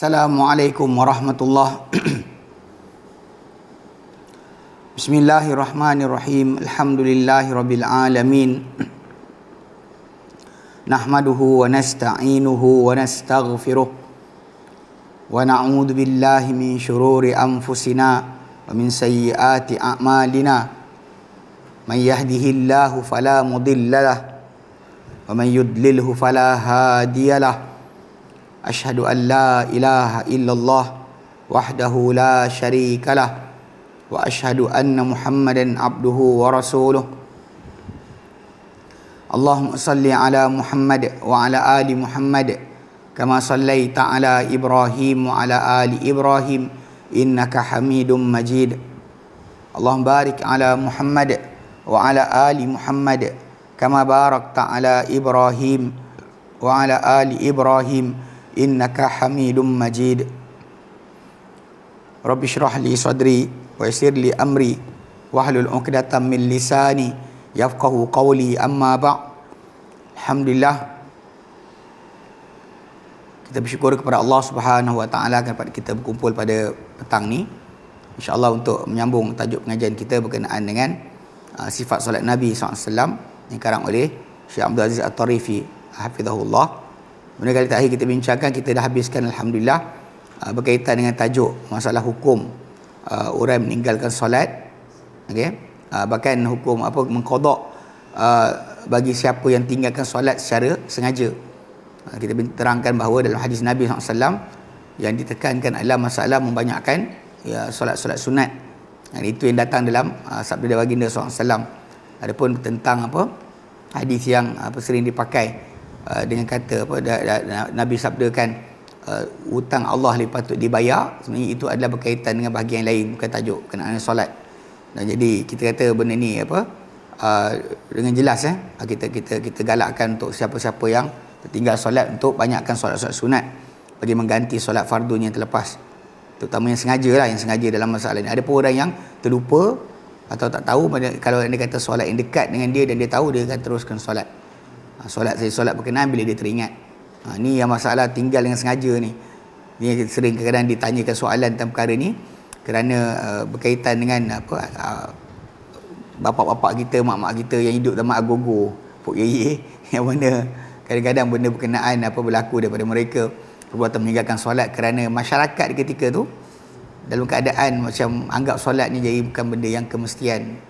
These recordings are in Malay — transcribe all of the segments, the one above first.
Assalamualaikum warahmatullahi Bismillahirrahmanirrahim Alhamdulillahirrabbilalamin Nahmaduhu wa nasta'inuhu wa nasta'gfiruh Wa na'udhu billahi min syururi anfusina Wa min sayyiati a'malina Man yahdihillahu falamudillalah Wa man yudlilhu falahadiyalah أشهد أن لا إله إلا الله وحده لا شريك له وأشهد أن محمدا عبده ورسوله اللهم صل على محمد وعلى آل محمد كما صليت على إبراهيم وعلى آل إبراهيم إنك حميد مجيد اللهم بارك على محمد وعلى آل محمد كما باركت على إبراهيم وعلى آل إبراهيم وعلى آل إبراهيم innaka hamidum majid rabbi shrah li sadri wa yassir li amri wahlul wa 'uqdatam min lisani yafqahu qawli amma ba' alhamdulillah kita bersyukur kepada Allah Subhanahu wa taala kerana kita berkumpul pada petang ni insyaallah untuk menyambung tajuk pengajian kita berkenaan dengan uh, sifat solat nabi SAW alaihi wasallam yang karang oleh Syekh Abdul Aziz At-Tarifi hafizahullah Benda kali terakhir kita bincangkan kita dah habiskan alhamdulillah uh, berkaitan dengan tajuk masalah hukum uh, orang meninggalkan solat okay? uh, bahkan hukum apa mengkodok uh, bagi siapa yang tinggalkan solat secara sengaja uh, kita terangkan bahawa dalam hadis Nabi SAW yang ditekankan adalah masalah membanyakkan ya, solat-solat sunat dan itu yang datang dalam uh, sabda baginda SAW adapun tentang apa hadis yang uh, apa sering dipakai Uh, dengan kata apa da, da, Nabi sabdakan uh, hutang Allah ni patut dibayar sebenarnya itu adalah berkaitan dengan bahagian lain bukan tajuk kena solat dan jadi kita kata benda ni apa uh, dengan jelas eh uh, kita kita kita galakkan untuk siapa-siapa yang tertinggal solat untuk banyakkan solat-solat sunat bagi mengganti solat fardunya yang terlepas terutama yang sengaja lah yang sengaja dalam masalah ini ada pun orang yang terlupa atau tak tahu kalau dia kata solat yang dekat dengan dia dan dia tahu dia akan teruskan solat ha, solat saya solat berkenaan bila dia teringat ha, ni yang masalah tinggal dengan sengaja ni ni sering kadang-kadang ditanyakan soalan tentang perkara ni kerana uh, berkaitan dengan apa uh, ah, ah, bapa bapak kita mak-mak kita yang hidup dalam agogo pok ye, yang mana kadang-kadang benda berkenaan apa berlaku daripada mereka perbuatan meninggalkan solat kerana masyarakat ketika tu dalam keadaan macam anggap solat ni jadi bukan benda yang kemestian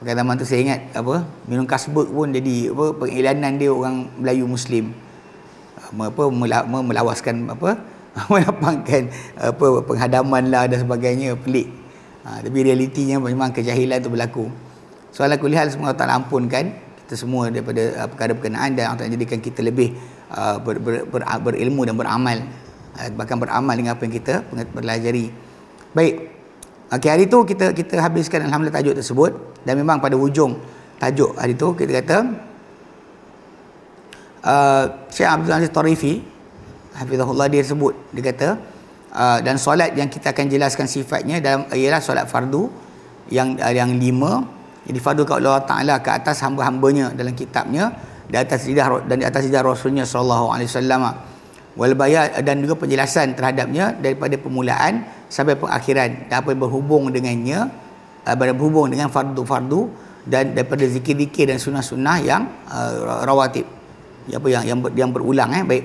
pada zaman tu saya ingat apa minum kasbuk pun jadi apa pengelanan dia orang Melayu Muslim. apa melah, melawaskan apa melapangkan apa penghadaman lah dan sebagainya pelik. Ha, tapi realitinya memang kejahilan tu berlaku. Soalan kuliah semua Allah Ta'ala ampunkan kita semua daripada uh, perkara berkenaan dan Allah Ta'ala jadikan kita lebih uh, ber, ber, ber, ber, berilmu dan beramal. Uh, bahkan beramal dengan apa yang kita pengat, berlajari. Baik. Okey hari itu kita kita habiskan alhamdulillah tajuk tersebut dan memang pada ujung tajuk hari itu kita kata uh, Syekh Abdul Aziz Tarifi Hafizahullah dia sebut dia kata uh, dan solat yang kita akan jelaskan sifatnya dalam ialah solat fardu yang uh, yang lima yang difardukan oleh Allah Taala ke atas hamba-hambanya dalam kitabnya di atas lidah dan di atas lidah rasulnya saw alaihi wasallam dan juga penjelasan terhadapnya daripada permulaan sampai akhirat apa yang berhubung dengannya uh, berhubung dengan fardu-fardu dan daripada zikir-zikir dan sunnah-sunnah yang uh, rawatib apa yang yang, ber, yang berulang eh baik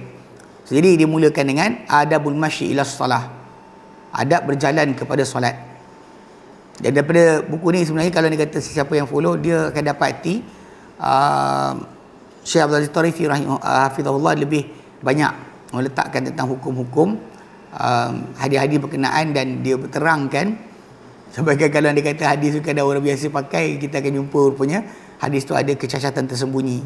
jadi dimulakan dengan adabul masyi ila salah adab berjalan kepada solat dan daripada buku ni sebenarnya kalau dia kata siapa yang follow dia akan dapati uh, Syekh Abdul Aziz Tarifi rahimahullah ah, uh, lebih banyak meletakkan tentang hukum-hukum um, hadis-hadis berkenaan dan dia berterangkan sebagai kalau dia kata hadis bukan orang biasa pakai kita akan jumpa rupanya hadis tu ada kecacatan tersembunyi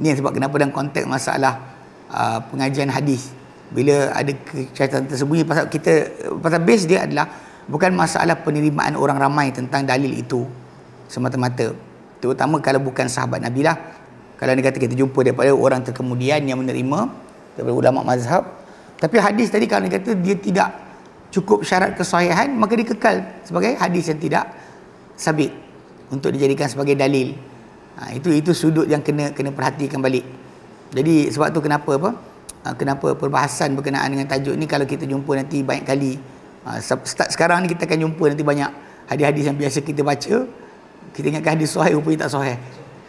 ni sebab kenapa dalam konteks masalah uh, pengajian hadis bila ada kecacatan tersembunyi pasal kita pasal base dia adalah bukan masalah penerimaan orang ramai tentang dalil itu semata-mata terutama kalau bukan sahabat Nabi lah kalau dia kata kita jumpa daripada orang terkemudian yang menerima daripada ulama mazhab tapi hadis tadi kalau dia kata dia tidak cukup syarat kesahihan, maka dia kekal sebagai hadis yang tidak sabit untuk dijadikan sebagai dalil. Ha, itu itu sudut yang kena kena perhatikan balik. Jadi sebab tu kenapa apa? Ha, kenapa perbahasan berkenaan dengan tajuk ni kalau kita jumpa nanti banyak kali ha, start sekarang ni kita akan jumpa nanti banyak hadis-hadis yang biasa kita baca kita ingatkan hadis sahih rupanya tak sahih.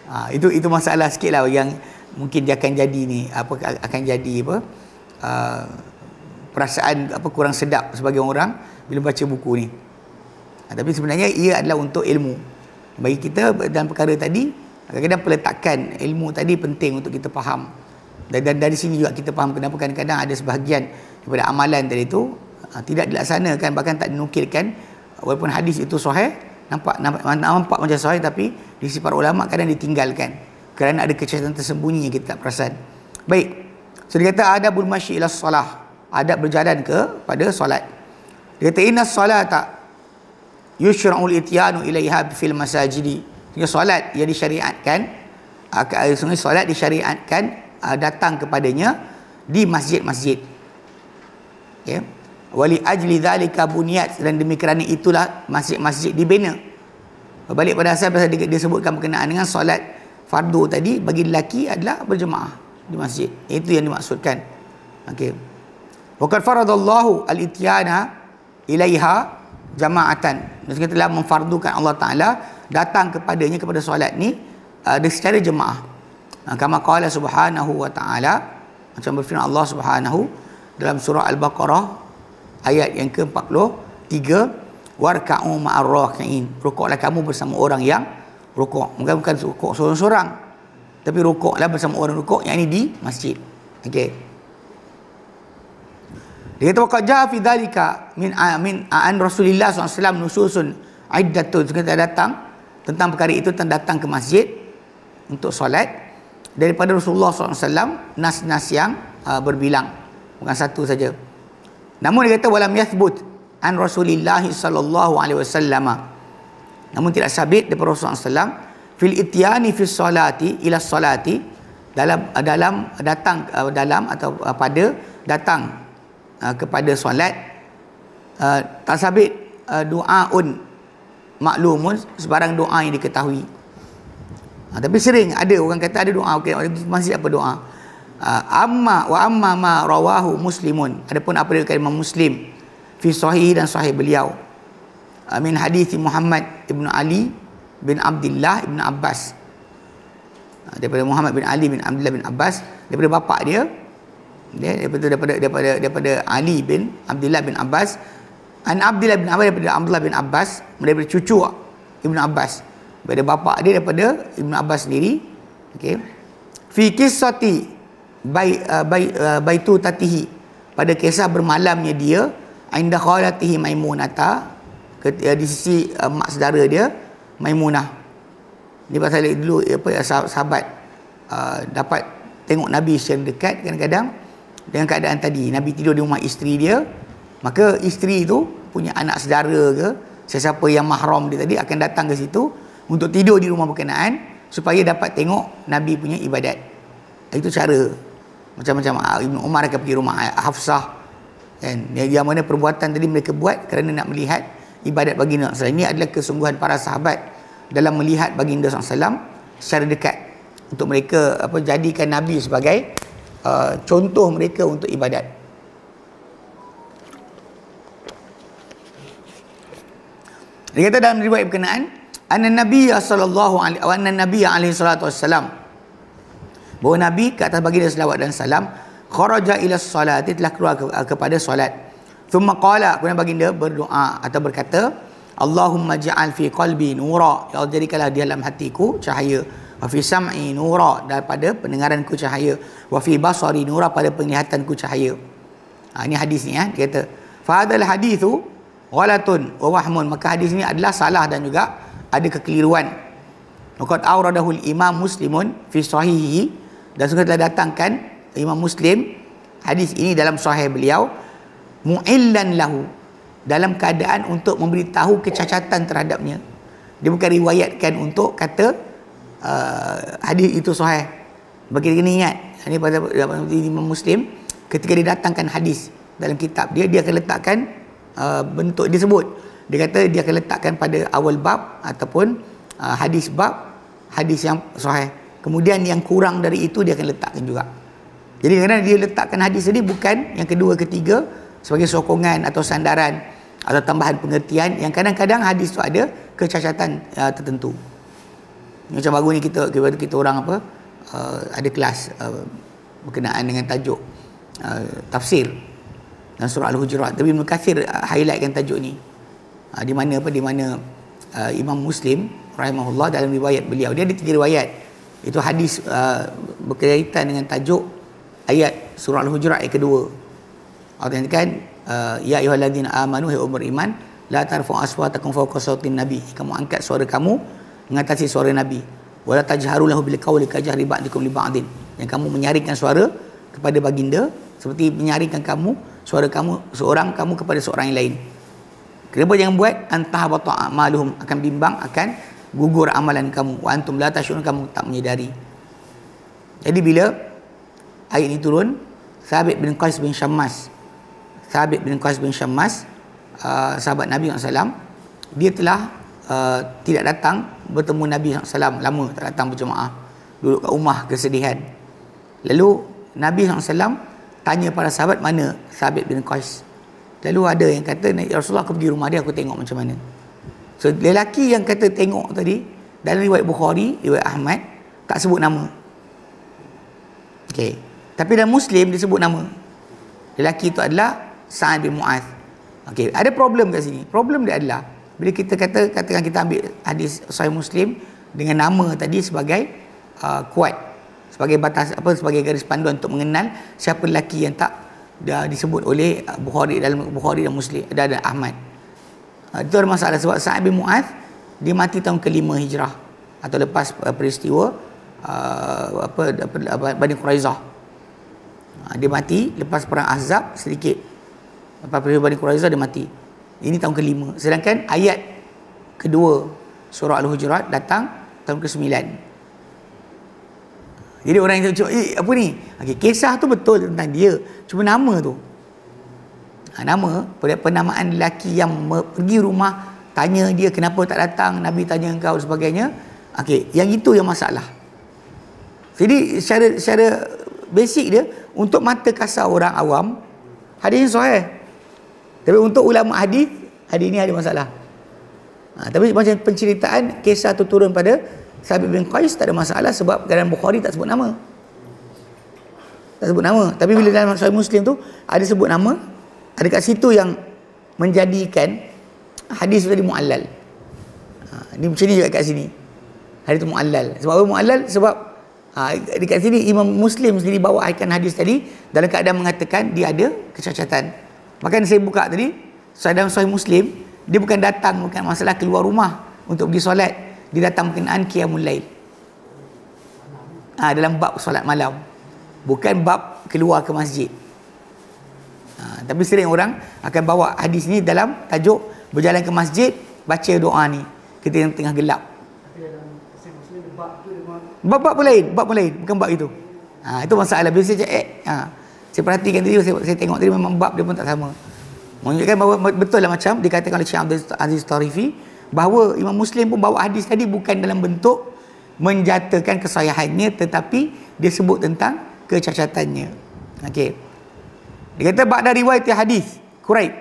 Ha, itu itu masalah sikitlah yang mungkin dia akan jadi ni apa akan jadi apa? uh, perasaan apa kurang sedap sebagai orang bila baca buku ni. Ha, tapi sebenarnya ia adalah untuk ilmu. Bagi kita dan perkara tadi, kadang-kadang peletakan ilmu tadi penting untuk kita faham. Dan, dan dari sini juga kita faham kenapa kadang-kadang ada sebahagian daripada amalan tadi itu ha, tidak dilaksanakan, bahkan tak dinukilkan. Walaupun hadis itu sahih, nampak, nampak, nampak macam sahih tapi di sisi para ulama kadang ditinggalkan. Kerana ada kecacatan tersembunyi yang kita tak perasan. Baik. So dia kata adabul masyi ila solah. Adab berjalan ke pada solat. Dia kata inna solata yushra'ul ityanu ilaiha fil masajidi. Ini solat yang disyariatkan akan ah, eh, sungai solat disyariatkan ah, datang kepadanya di masjid-masjid. Ya. Okay. Wali ajli zalika buniyat dan demi kerana itulah masjid-masjid dibina. Balik pada asal pasal dia, dia sebutkan berkenaan dengan solat fardu tadi bagi lelaki adalah berjemaah di masjid. Itu yang dimaksudkan. Okey. Waqad faradallahu al-ityana ilaiha jama'atan. Maksudnya telah memfardukan Allah Taala datang kepadanya kepada solat ni uh, secara jemaah. Uh, kama qala subhanahu wa ta'ala macam berfirman Allah Subhanahu dalam surah Al-Baqarah ayat yang ke-43 warka'u ma'ar-raki'in. Rukuklah kamu bersama orang yang rukuk. Bukan bukan rukuk seorang-seorang tapi rokok, rukuklah bersama orang rokok. yang ini di masjid okey dia kata waqad ja'a fi dhalika min amin aan rasulillah SAW alaihi wasallam nususun iddatun datang tentang perkara itu tentang datang ke masjid untuk solat daripada Rasulullah SAW nas-nas yang uh, berbilang bukan satu saja namun dia kata walam yathbut an rasulillah sallallahu alaihi wasallam namun tidak sabit daripada Rasulullah SAW fil ityani fi salati ila salati dalam dalam datang eh, dalam atau eh, pada datang eh, kepada solat tasabit doaun maklumun sebarang doa yang diketahui ha, tapi sering ada orang kata ada doa okey masih apa doa amma wa amma ma rawahu muslimun adapun apa dia kata muslim fi sahih dan sahih beliau min hadis Muhammad ibnu Ali bin Abdullah bin Abbas ha, daripada Muhammad bin Ali bin Abdullah bin Abbas daripada bapa dia dia daripada daripada daripada, daripada Ali bin Abdullah bin Abbas an Abdullah bin Abbas daripada Abdullah bin Abbas daripada cucu ibn Abbas daripada bapa dia daripada ibn Abbas sendiri okey fi kisati bai uh, bai uh, baitu tatihi pada kisah bermalamnya dia ainda khalatihi maimunata uh, di sisi uh, mak saudara dia Maimunah. Dia pasal dulu apa ya sahabat uh, dapat tengok Nabi secara dekat kadang-kadang dengan keadaan tadi Nabi tidur di rumah isteri dia maka isteri itu punya anak saudara ke sesiapa yang mahram dia tadi akan datang ke situ untuk tidur di rumah berkenaan supaya dapat tengok Nabi punya ibadat itu cara macam-macam ah, Ibn Umar akan pergi rumah Hafsah kan yang mana perbuatan tadi mereka buat kerana nak melihat ibadat baginda SAW ini adalah kesungguhan para sahabat dalam melihat baginda SAW secara dekat untuk mereka apa jadikan Nabi sebagai uh, contoh mereka untuk ibadat dia kata dalam riwayat berkenaan anna Nabi sallallahu alaihi wa anna Nabi alaihi salatu wassalam bahawa Nabi ke atas baginda selawat dan salam kharaja ila salat telah keluar ke, uh, kepada solat Thumma qala kemudian baginda berdoa atau berkata Allahumma ja'al fi qalbi nura ya Allah jadikanlah di dalam hatiku cahaya wa fi sam'i nura daripada pendengaranku cahaya wa fi basari nura pada penglihatanku cahaya. Ha, ini hadis ni ya dia kata fa hadal hadithu ghalatun wa wahmun maka hadis ni adalah salah dan juga ada kekeliruan. Maqad auradahul imam muslimun fi sahihi dan sungguh telah datangkan imam muslim hadis ini dalam sahih beliau mu'illan lahu dalam keadaan untuk memberitahu kecacatan terhadapnya dia bukan riwayatkan untuk kata uh, hadis itu sahih bagi kena ingat ini pada Imam Muslim ketika dia datangkan hadis dalam kitab dia dia akan letakkan uh, bentuk dia sebut dia kata dia akan letakkan pada awal bab ataupun uh, hadis bab hadis yang sahih kemudian yang kurang dari itu dia akan letakkan juga jadi kerana dia letakkan hadis ini bukan yang kedua ketiga sebagai sokongan atau sandaran atau tambahan pengertian yang kadang-kadang hadis tu ada kecacatan uh, tertentu. Macam baru ni kita kita, kita orang apa uh, ada kelas uh, berkenaan dengan tajuk uh, tafsir dan surah al-hujurat tapi Ibn Kathir uh, highlightkan tajuk ni. Uh, di mana apa di mana uh, Imam Muslim rahimahullah dalam riwayat beliau dia ada tiga riwayat. Itu hadis uh, berkaitan dengan tajuk ayat surah al-hujurat yang kedua Allah katakan uh, ya ayyuhallazina amanu hai umur iman la tarfu aswatakum fawqa sawtin nabi kamu angkat suara kamu mengatasi suara nabi wala tajharu lahu bil qawli kajhari ba'dikum li ba'din yang kamu menyaringkan suara kepada baginda seperti menyaringkan kamu suara kamu seorang kamu kepada seorang yang lain kenapa jangan buat antah wa ta'maluhum akan bimbang akan gugur amalan kamu wa antum la tashun kamu tak menyedari jadi bila ayat ini turun Sabit bin Qais bin Shammas Thabit bin Qais bin Shammas uh, sahabat Nabi SAW dia telah uh, tidak datang bertemu Nabi SAW lama tak datang berjemaah duduk kat rumah kesedihan lalu Nabi SAW tanya para sahabat mana Thabit bin Qais lalu ada yang kata ya Rasulullah aku pergi rumah dia aku tengok macam mana so lelaki yang kata tengok tadi dalam riwayat Bukhari riwayat Ahmad tak sebut nama okay. tapi dalam Muslim dia sebut nama lelaki itu adalah Sa'id bin Mu'ad Okey, ada problem kat sini. Problem dia adalah bila kita kata katakan kita ambil hadis sahih Muslim dengan nama tadi sebagai uh, kuat sebagai batas apa sebagai garis panduan untuk mengenal siapa lelaki yang tak dah disebut oleh uh, Bukhari dalam Bukhari dan Muslim ada ada Ahmad. Uh, itu ada masalah sebab Sa'id bin Mu'ad dia mati tahun kelima hijrah atau lepas uh, peristiwa uh, apa, apa, apa Bani Quraizah. Uh, dia mati lepas perang Azab sedikit Apabila Bani Quraizah dia mati. Ini tahun kelima. Sedangkan ayat kedua surah Al-Hujurat datang tahun ke-9. Jadi orang yang cakap, eh apa ni? Okay, kisah tu betul tentang dia. Cuma nama tu. Ha, nama, penamaan lelaki yang pergi rumah, tanya dia kenapa tak datang, Nabi tanya engkau dan sebagainya. Okay, yang itu yang masalah. Jadi secara, secara basic dia, untuk mata kasar orang awam, hadis ini suhaib. Tapi untuk ulama hadis, hadis ini ada masalah. Ha, tapi macam penceritaan kisah tu turun pada Sahabat bin Qais tak ada masalah sebab dalam Bukhari tak sebut nama. Tak sebut nama. Tapi bila dalam Sahih Muslim tu ada sebut nama, ada kat situ yang menjadikan hadis tadi muallal. Ha, ini macam ni juga kat sini. Hadis tu muallal. Sebab apa muallal? Sebab ha, dekat sini Imam Muslim sendiri bawa ikan hadis tadi dalam keadaan mengatakan dia ada kecacatan. Maka yang saya buka tadi, saya dalam Muslim, dia bukan datang bukan masalah keluar rumah untuk pergi solat. Dia datang mungkin qiyamul mulai. Ha, ah, dalam bab solat malam. Bukan bab keluar ke masjid. Ha, tapi sering orang akan bawa hadis ni dalam tajuk berjalan ke masjid, baca doa ni. Ketika tengah gelap. Bab-bab pun lain. Bab pun lain. Bukan bab itu. Ha, itu masalah. Biasa cakap, eh, ha. Saya perhatikan dia, saya, saya tengok tadi memang bab dia pun tak sama. Menunjukkan bahawa betul lah macam dikatakan oleh Syekh Abdul Aziz Tarifi bahawa Imam Muslim pun bawa hadis tadi bukan dalam bentuk menjatuhkan kesayahannya tetapi dia sebut tentang kecacatannya. Okey. Dia kata ba'da riwayat hadis kuraib.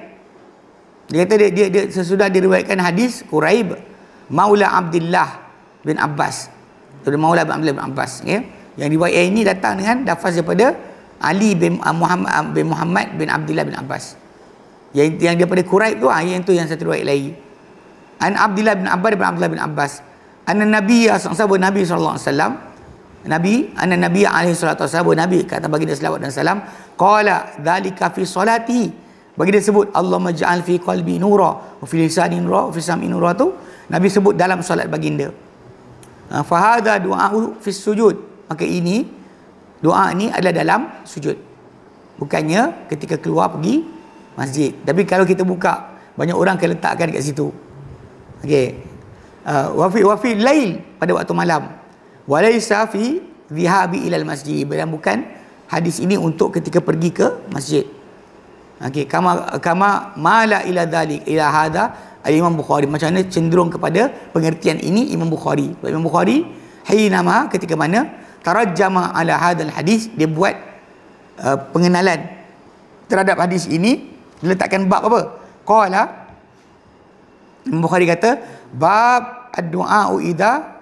Dia kata dia, dia, dia sesudah diriwayatkan hadis kuraib, Maula Abdillah bin Abbas. Dari Maula bin bin Abbas, okay? Ya. Yang riwayat ini datang dengan lafaz daripada Ali bin ah, Muhammad ah, bin Muhammad bin Abdullah bin Abbas. Yang yang daripada Quraib tu ah yang tu yang satu riwayat lain. An Abdullah bin Abbas bin Abdullah bin Abbas. Anna Nabi sallallahu alaihi wasallam. Nabi anna Nabi alaihi salatu wasallam Nabi kata baginda selawat dan salam qala dzalika fi salati. Bagi dia sebut Allah maj'al fi qalbi nura wa fi lisani nura fi sam'i nura tu Nabi sebut dalam solat baginda. Ah, Fa hadza du'a fi sujud. Maka ini Doa ni adalah dalam sujud. Bukannya ketika keluar pergi masjid. Tapi kalau kita buka, banyak orang akan letakkan kat situ. Okey. Uh, wafi wafi lail pada waktu malam. Walaysa fi dhihabi ilal masjid. Dan bukan hadis ini untuk ketika pergi ke masjid. Okey, kama kama mala ila dhalik ila hadha Imam Bukhari. Macam mana cenderung kepada pengertian ini Imam Bukhari. Imam Bukhari nama ketika mana tarajjama ala hadal hadis dia buat uh, pengenalan terhadap hadis ini dia letakkan bab apa qala Bukhari kata bab doa idza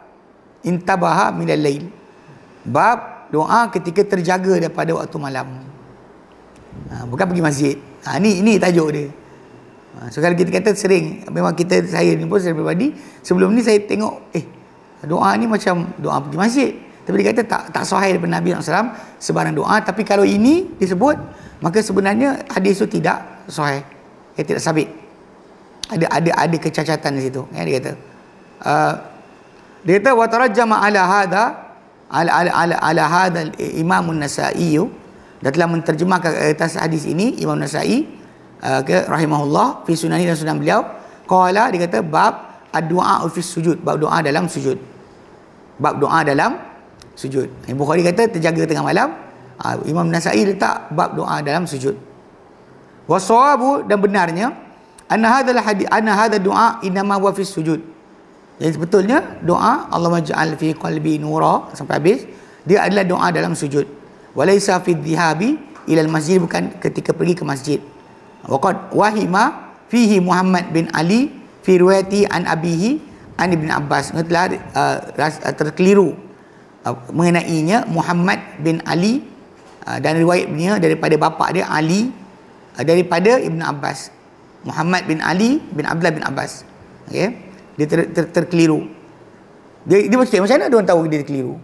intabaha min al-lail bab doa ketika terjaga daripada waktu malam ha, bukan pergi masjid ha, ni ini tajuk dia ha, so kalau kita kata sering memang kita saya ni pun saya pribadi sebelum ni saya tengok eh doa ni macam doa pergi masjid tapi dia kata tak tak sahih daripada Nabi SAW sebarang doa. Tapi kalau ini disebut, maka sebenarnya hadis itu tidak sahih. Ia tidak sabit. Ada ada ada kecacatan di situ. Ya, dia kata. Uh, dia kata wa tarajjama ala hadha ala ala ala, ala hadha imamun An-Nasa'i dan telah menterjemahkan atas hadis ini Imam nasai uh, ke rahimahullah fi sunani dan sunan beliau. Qala dia kata bab doa dua sujud, bab doa dalam sujud. Bab doa dalam sujud. Imam Bukhari kata terjaga tengah malam. Ha, Imam Nasa'i letak bab doa dalam sujud. Wasawabu dan benarnya anna hadzal hadith anna hadza doa inma wafis sujud. Jadi sebetulnya doa Allah maj'al fi qalbi nura sampai habis dia adalah doa dalam sujud. Walaysa fi dhihabi ila masjid bukan ketika pergi ke masjid. Waqad wahima fihi Muhammad bin Ali Firwati an abihi Ani bin Abbas. Ini uh, ah, ah, terkeliru mengenainya Muhammad bin Ali ah, dan riwayatnya daripada bapa dia Ali ah, daripada Ibn Abbas Muhammad bin Ali bin Abdullah bin Abbas okay? dia ter, ter, terkeliru dia, dia macam mana dia orang tahu dia terkeliru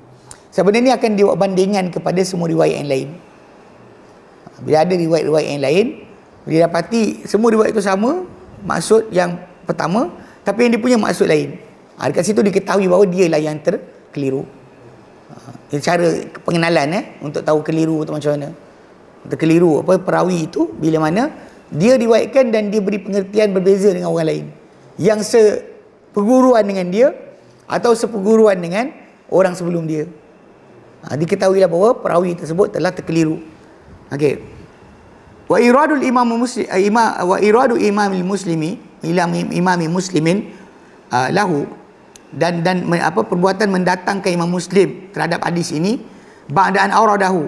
sebab ini akan dibuat bandingan kepada semua riwayat yang lain bila ada riwayat-riwayat yang lain dia dapati semua riwayat itu sama maksud yang pertama tapi yang dia punya maksud lain ha, dekat situ diketahui bahawa dia lah yang terkeliru cara pengenalan eh untuk tahu keliru atau macam mana untuk keliru apa perawi itu bila mana dia diwaikan dan dia beri pengertian berbeza dengan orang lain yang seperguruan dengan dia atau seperguruan dengan orang sebelum dia ha, diketahuilah bahawa perawi tersebut telah terkeliru okey wa iradul imam muslim uh, wa iradu imam muslimi ila imam muslimin uh, lahu dan dan apa perbuatan mendatang mendatangkan imam muslim terhadap hadis ini ba'daan auradahu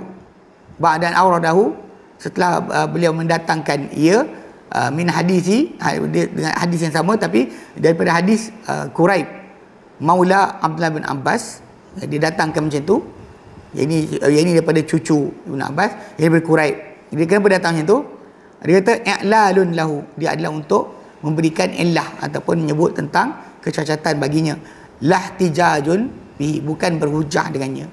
ba'daan auradahu setelah uh, beliau mendatangkan ia uh, min hadisi ha, dengan hadis yang sama tapi daripada hadis uh, Quraib maula Abdullah bin Abbas dia datangkan macam tu yang ini uh, yang ini daripada cucu Ibn Abbas yang daripada Quraib dia kenapa datang macam tu dia kata i'lalun lahu dia adalah untuk memberikan illah ataupun menyebut tentang kecacatan baginya lah tijajun bukan berhujah dengannya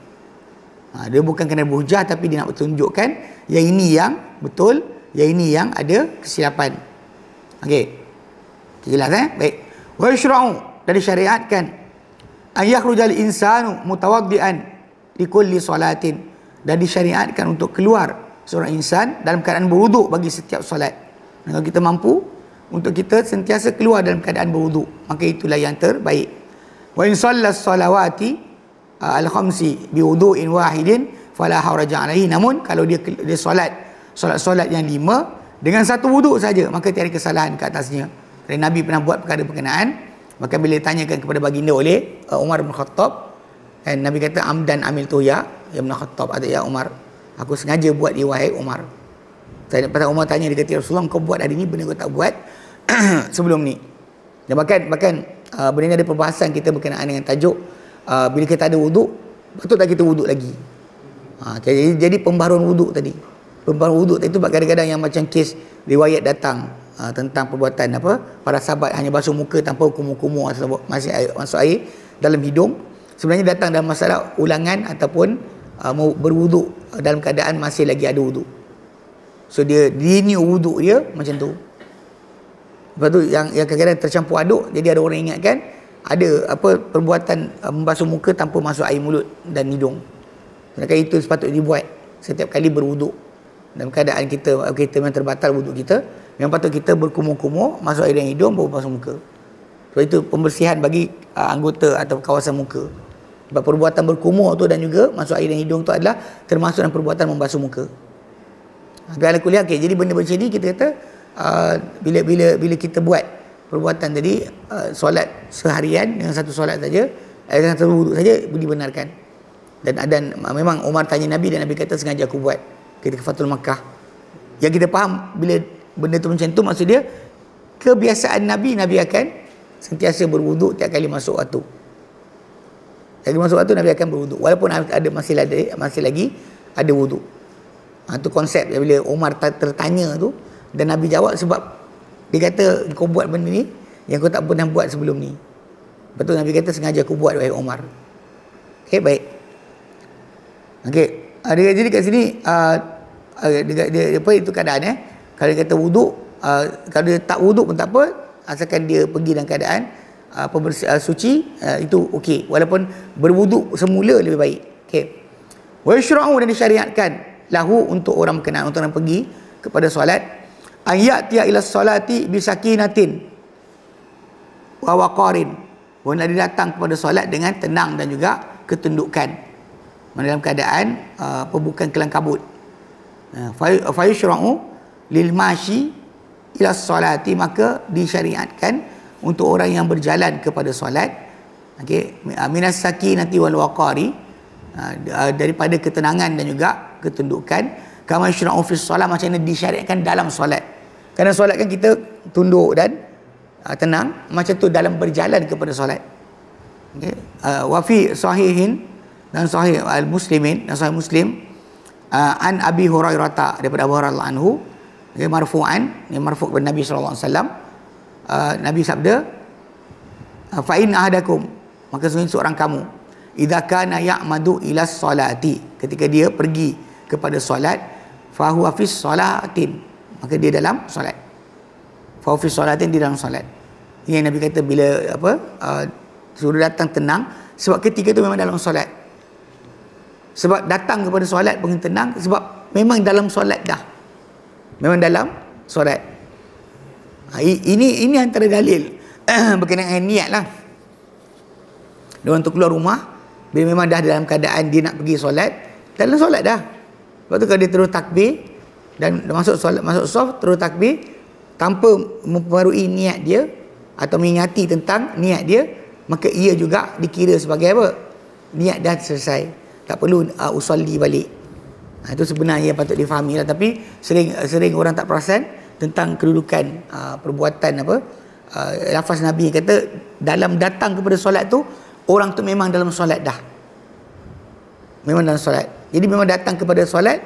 ha, dia bukan kena berhujah tapi dia nak tunjukkan yang ini yang betul yang ini yang ada kesilapan okey jelas eh baik wa yashra'u dari syariatkan ayah yakhrujal insanu mutawaddian di kulli salatin dan disyariatkan untuk keluar seorang insan dalam keadaan berwuduk bagi setiap solat kalau kita mampu untuk kita sentiasa keluar dalam keadaan berwuduk maka itulah yang terbaik wa in sallas salawati al ah, khamsi bi wudu'in wahidin fala haraja alaihi namun kalau dia dia solat solat-solat yang lima dengan satu wuduk saja maka tiada kesalahan ke atasnya kerana nabi pernah buat perkara berkenaan maka bila ditanyakan kepada baginda oleh ah, Umar bin Khattab dan nabi kata amdan amil tu ya ya bin Khattab ada ya Umar aku sengaja buat di wahai Umar Tanya pada Umar tanya dia kata Rasulullah kau buat hari ini benda kau tak buat sebelum ni dan bahkan bahkan uh, benda ni ada perbahasan kita berkenaan dengan tajuk uh, bila kita ada wuduk betul tak kita wuduk lagi uh, jadi, jadi pembaharuan wuduk tadi pembaruan wuduk tadi tu kadang-kadang yang macam kes riwayat datang uh, tentang perbuatan apa para sahabat hanya basuh muka tanpa kumu-kumu atau masih air, masuk air dalam hidung sebenarnya datang dalam masalah ulangan ataupun uh, berwuduk dalam keadaan masih lagi ada wuduk so dia renew wuduk dia macam tu Lepas tu yang yang kadang-kadang tercampur aduk jadi ada orang ingatkan ada apa perbuatan uh, membasuh muka tanpa masuk air mulut dan hidung. Sedangkan itu sepatutnya dibuat setiap kali berwuduk. Dalam keadaan kita eh, kita memang terbatal wuduk kita, memang patut kita berkumur-kumur, masuk air dan hidung baru basuh muka. Sebab itu pembersihan bagi uh, anggota atau kawasan muka. Sebab perbuatan berkumur tu dan juga masuk air dan hidung tu adalah termasuk dalam perbuatan membasuh muka. Habis ala kuliah, okay, jadi benda macam ni kita kata bila-bila uh, bila kita buat perbuatan tadi uh, solat seharian dengan satu solat saja eh, dengan satu wuduk saja dibenarkan dan ada uh, memang Umar tanya Nabi dan Nabi kata sengaja aku buat kita ke Fatul Makkah yang kita faham bila benda tu macam tu maksud dia kebiasaan Nabi Nabi akan sentiasa berwuduk tiap kali masuk waktu Tiap kali masuk waktu Nabi akan berwuduk walaupun ha- ada masih lagi, masih lagi ada wuduk ha, tu konsep bila Umar tertanya tu dan Nabi jawab sebab dia kata kau buat benda ni yang kau tak pernah buat sebelum ni. Betul Nabi kata sengaja aku buat oleh Omar. Okay baik. Okay Ada ah, jadi kat sini uh, uh, dia, dia, dia, apa itu keadaan eh. Kalau dia kata wuduk uh, kalau dia tak wuduk pun tak apa asalkan dia pergi dalam keadaan uh, pembersi, uh, suci uh, itu okey walaupun berwuduk semula lebih baik. Okey. Wa syara'u dan disyariatkan lahu untuk orang berkenaan untuk orang pergi kepada solat ayat ila solati bisakinatin wa waqarin Bila dia datang kepada solat dengan tenang dan juga ketundukan dalam keadaan uh, apa uh, bukan kelang kabut fa yushra'u lil mashi ila solati maka disyariatkan untuk orang yang berjalan kepada solat okey uh, minas sakinati wal waqari uh, daripada ketenangan dan juga ketundukan kama syara'u fi solat macam mana disyariatkan dalam solat kerana solat kan kita tunduk dan uh, tenang macam tu dalam berjalan kepada solat okey ah, wa fi sahihin dan sahih al muslimin dan sahih muslim uh, an abi hurairah daripada abu hurairah anhu okay, marfu'an ni marfu' kepada nabi saw. alaihi nabi sabda fa in ahadakum maka sesungguhnya seorang kamu idza kana ya'madu ila solati ketika dia pergi kepada solat fahuwa hafiz solatin, maka dia dalam solat fahuwa fi salatin dia dalam solat yang Nabi kata bila apa uh, suruh datang tenang sebab ketika tu memang dalam solat sebab datang kepada solat pun tenang sebab memang dalam solat dah memang dalam solat ha, ini ini antara dalil berkenaan dengan niat lah dia orang tu keluar rumah bila memang dah dalam keadaan dia nak pergi solat dalam solat dah Lepas tu kalau dia terus takbir dan masuk solat masuk saf terus takbir tanpa memperbarui niat dia atau mengingati tentang niat dia maka ia juga dikira sebagai apa? Niat dah selesai. Tak perlu uh, usolli balik. Ha, itu sebenarnya yang patut difahami lah tapi sering sering orang tak perasan tentang kedudukan uh, perbuatan apa uh, lafaz Nabi kata dalam datang kepada solat tu orang tu memang dalam solat dah memang dalam solat jadi memang datang kepada solat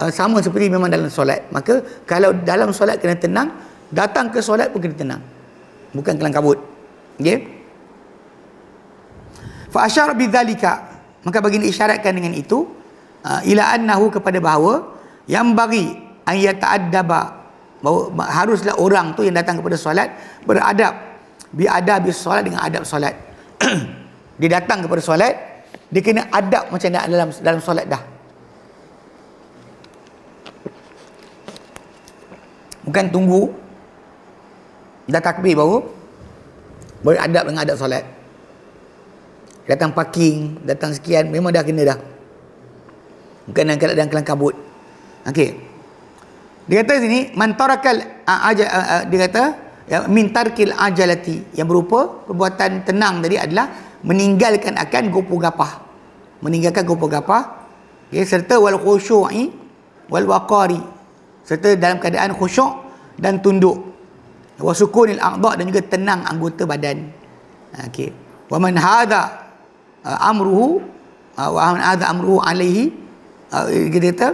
uh, sama seperti memang dalam solat. Maka kalau dalam solat kena tenang, datang ke solat pun kena tenang. Bukan kelang kabut. Okey. Fa asyara bidzalika. Maka baginda isyaratkan dengan itu uh, ila annahu kepada bahawa yang bagi ayat ta'addaba bahawa haruslah orang tu yang datang kepada solat beradab bi adab solat dengan adab solat. Dia datang kepada solat dia kena adab macam nak dalam dalam solat dah. Bukan tunggu dah takbir baru boleh adab dengan adab solat. Datang parking, datang sekian memang dah kena dah. Bukan dalam keadaan kelang kabut. Okey. Dia kata sini mantarakal aja dia kata ya, min tarkil ajalati yang berupa perbuatan tenang tadi adalah meninggalkan akan gopo gapah meninggalkan gopo gapah okay, serta wal khusyu'i wal waqari serta dalam keadaan khusyuk dan tunduk wa sukunil a'dha' dan juga tenang anggota badan okey wa man hadha uh, amruhu uh, wa man hadha amruhu alaihi uh, kita kata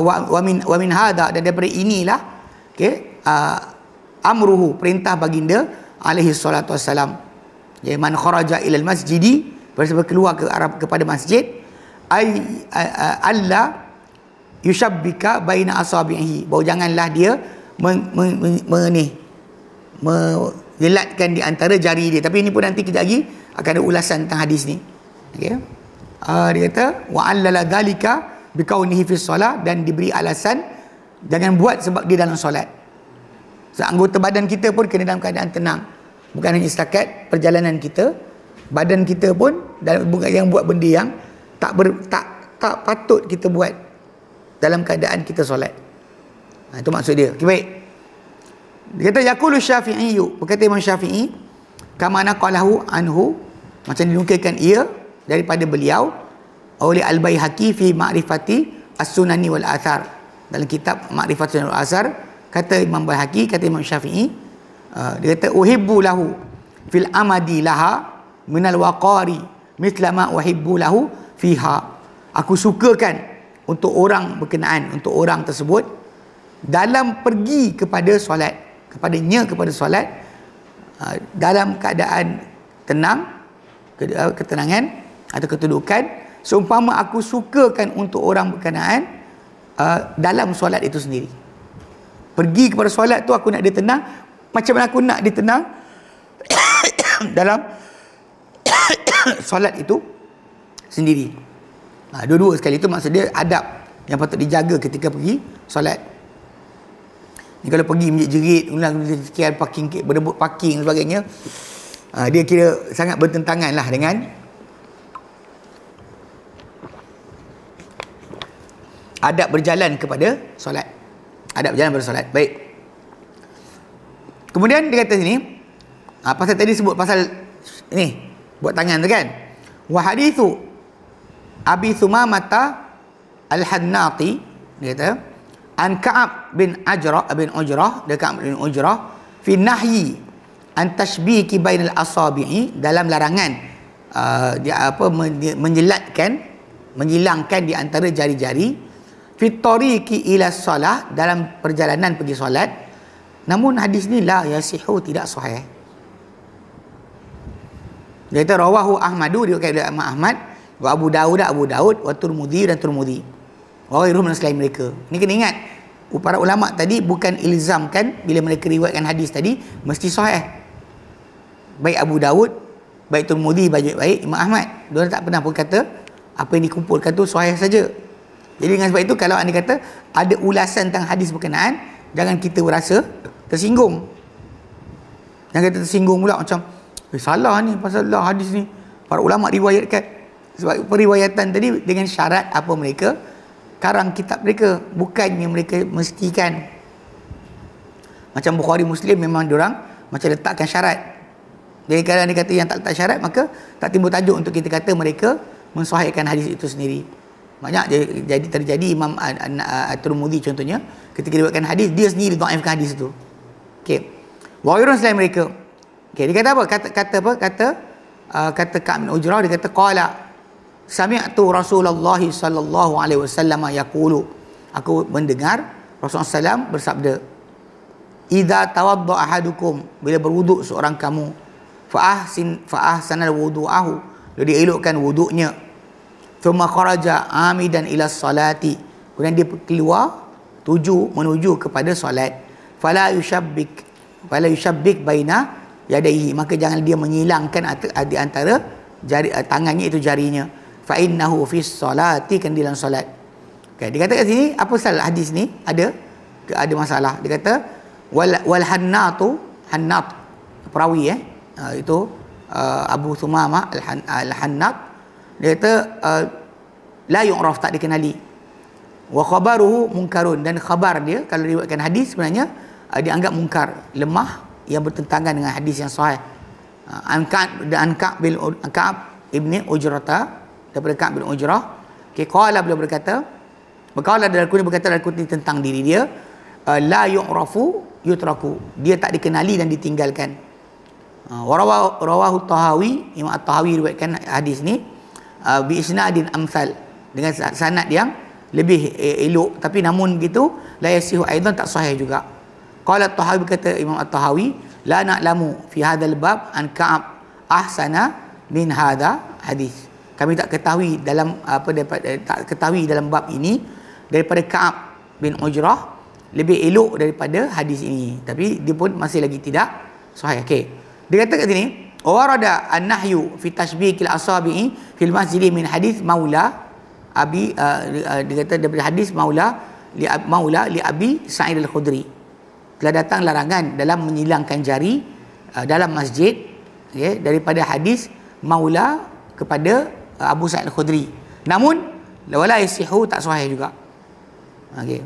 wa, min wa min hadha dan daripada inilah okey amruhu perintah baginda alaihi salatu wassalam jadi man kharaja ilal masjid, bersama keluar ke arah kepada masjid ay alla yushabbika baina asabihi. Bau janganlah dia meni menyelatkan di antara jari dia. Tapi ini pun nanti kita lagi akan ada ulasan tentang hadis ni. Okey. Uh, dia kata wa allala dhalika biqaunihi fi solat dan diberi alasan jangan buat sebab dia dalam solat. Seanggota badan kita pun kena dalam keadaan tenang bukan hanya setakat perjalanan kita badan kita pun dan bukan yang buat benda yang tak ber, tak tak patut kita buat dalam keadaan kita solat ha, itu maksud dia okay, baik dia kata yaqulu syafi'i berkata imam syafi'i kama naqalahu anhu macam dinukilkan ia daripada beliau oleh al-baihaqi fi ma'rifati as-sunani wal athar dalam kitab ma'rifat sunan wal athar kata imam baihaqi kata imam syafi'i Ha, dia kata uhibbu lahu fil amadi laha minal waqari mithla ma uhibbu lahu fiha aku sukakan untuk orang berkenaan untuk orang tersebut dalam pergi kepada solat kepadanya kepada solat ha, dalam keadaan tenang eh, ketenangan atau ketudukan seumpama aku sukakan untuk orang berkenaan eh, dalam solat itu sendiri pergi kepada solat tu aku nak dia tenang macam mana aku nak ditenang dalam solat itu sendiri. Ha, dua-dua sekali itu maksud dia adab yang patut dijaga ketika pergi solat. Ni kalau pergi menjerit jerit, ulang sekian parking, berdebut parking sebagainya, ha, dia kira sangat bertentangan lah dengan adab berjalan kepada solat. Adab berjalan kepada solat. Baik. Kemudian dia kata sini, ah, pasal tadi sebut pasal ni, buat tangan tu kan. Wa hadithu Abi Thumamata Al-Hannati dia kata An Ka'ab bin Ajrah bin Ujrah dia Ka'ab bin Ujrah fi nahyi an tashbiki al asabi'i dalam larangan uh, dia apa menjelatkan menghilangkan di antara jari-jari fi tariqi ila salah dalam perjalanan pergi solat Namun hadis ni lah ya sihu tidak sahih. Dia kata rawahu Ahmadu dia kata Imam Ahmad wa Abu Daud Abu Daud wa Turmudi dan Turmudi. Wahai rumah selain mereka. Ini kena ingat para ulama tadi bukan kan bila mereka riwayatkan hadis tadi mesti sahih. Baik Abu Daud, baik Turmudi, baik baik Imam Ahmad, dia tak pernah pun kata apa yang dikumpulkan tu sahih saja. Jadi dengan sebab itu kalau anda kata ada ulasan tentang hadis berkenaan, jangan kita berasa tersinggung. Jangan kita tersinggung pula macam eh, salah ni pasal lah hadis ni. Para ulama riwayatkan sebab periwayatan tadi dengan syarat apa mereka karang kitab mereka bukannya mereka mestikan macam Bukhari Muslim memang diorang macam letakkan syarat jadi kalau dia kata yang tak letak syarat maka tak timbul tajuk untuk kita kata mereka mensuhaikan hadis itu sendiri banyak dia jadi terjadi Imam At-Tirmizi contohnya ketika dia dibuatkan hadis dia sendiri dhaifkan hadis itu. Okey. Wairun selain mereka. Okey, dia kata apa? Kata kata apa? Kata uh, kata Ka'ab bin Ujrah dia kata qala sami'tu Rasulullah sallallahu alaihi wasallam yaqulu aku mendengar Rasulullah SAW bersabda idza tawaddu ahadukum bila berwuduk seorang kamu fa ahsin fa ahsanal wudu'ahu jadi elokkan wuduknya Thumma kharaja amidan ila salati. Kemudian dia keluar tuju menuju kepada solat. Fala yushabbik fala yushabbik baina yadayhi. Maka jangan dia menghilangkan di antara jari eh, tangannya itu jarinya. Fa innahu fi salati kan dalam solat. Okay. dia kata kat sini apa salah hadis ni? Ada ada masalah. Dia kata wal wal hannatu hannat perawi eh uh, itu uh, Abu Sumamah al-Hannat dia kata uh, la yu'raf tak dikenali wa khabaruhu munkarun dan khabar dia kalau riwayatkan hadis sebenarnya uh, dianggap mungkar lemah yang bertentangan dengan hadis yang sahih uh, anka bin Ka'ab ibni ujrata daripada Ka'ab bin ujrah okay, qala beliau berkata berkata dalam kutip berkata dalam kutip tentang diri dia uh, la yu'rafu yutraku dia tak dikenali dan ditinggalkan uh, warawahu tahawi imam at-tahawi riwayatkan hadis ni uh, bi isnadin amsal dengan sanad yang lebih eh, elok tapi namun begitu la yasihu aidan tak sahih juga qala tahawi kata imam at-tahawi la na'lamu fi hadzal bab an ka'ab ahsana min hadha hadis kami tak ketahui dalam apa dapat eh, tak ketahui dalam bab ini daripada ka'ab bin ujrah lebih elok daripada hadis ini tapi dia pun masih lagi tidak sahih okey dia kata kat sini warada an-nahyu fi tashbikil asabi'i fil masjid min hadis maula abi uh, uh, dia kata daripada hadis maula li maula li abi sa'id al-khudri telah datang larangan dalam menyilangkan jari uh, dalam masjid okay, daripada hadis maula kepada uh, abu sa'id al-khudri namun wala yasihu tak sahih juga okey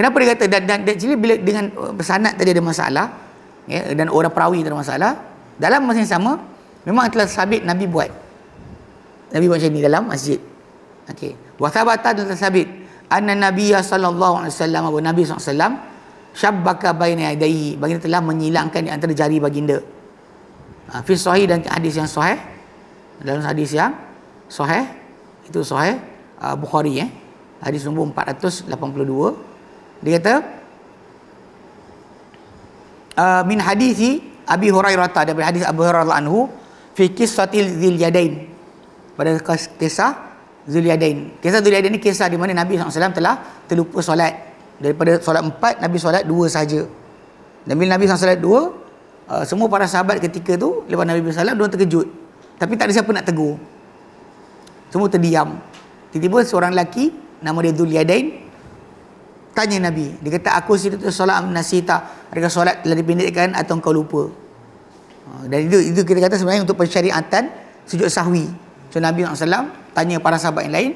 kenapa dia kata dan dan, dan jadi bila dengan uh, sanad tadi ada masalah okay, dan orang perawi tadi ada masalah dalam masa yang sama memang telah sabit Nabi buat Nabi buat macam ni dalam masjid okey wa sabata telah sabit anna nabiyya sallallahu alaihi wasallam wa nabi sallallahu syabbaka baina yadayhi baginda telah menyilangkan di antara jari baginda ha, fi sahih dan hadis yang sahih dalam hadis yang sahih itu sahih uh, Bukhari eh hadis nombor 482 dia kata uh, min hadisi Abi Hurairah daripada hadis Abu Hurairah anhu fi qissati dzil yadain. Pada kisah dzil yadain. Kisah dzil yadain ni kisah di mana Nabi SAW telah terlupa solat. Daripada solat empat, Nabi solat dua saja. Dan bila Nabi SAW dua, uh, semua para sahabat ketika tu lepas Nabi SAW dia terkejut. Tapi tak ada siapa nak tegur. Semua terdiam. Tiba-tiba seorang lelaki nama dia Dzul Yadain Tanya Nabi. Dia kata aku sini tu solat nasita. Adakah solat telah dipindahkan atau kau lupa? Ha, dan itu, itu kita kata sebenarnya untuk pensyariatan sujud sahwi. So Nabi SAW tanya para sahabat yang lain.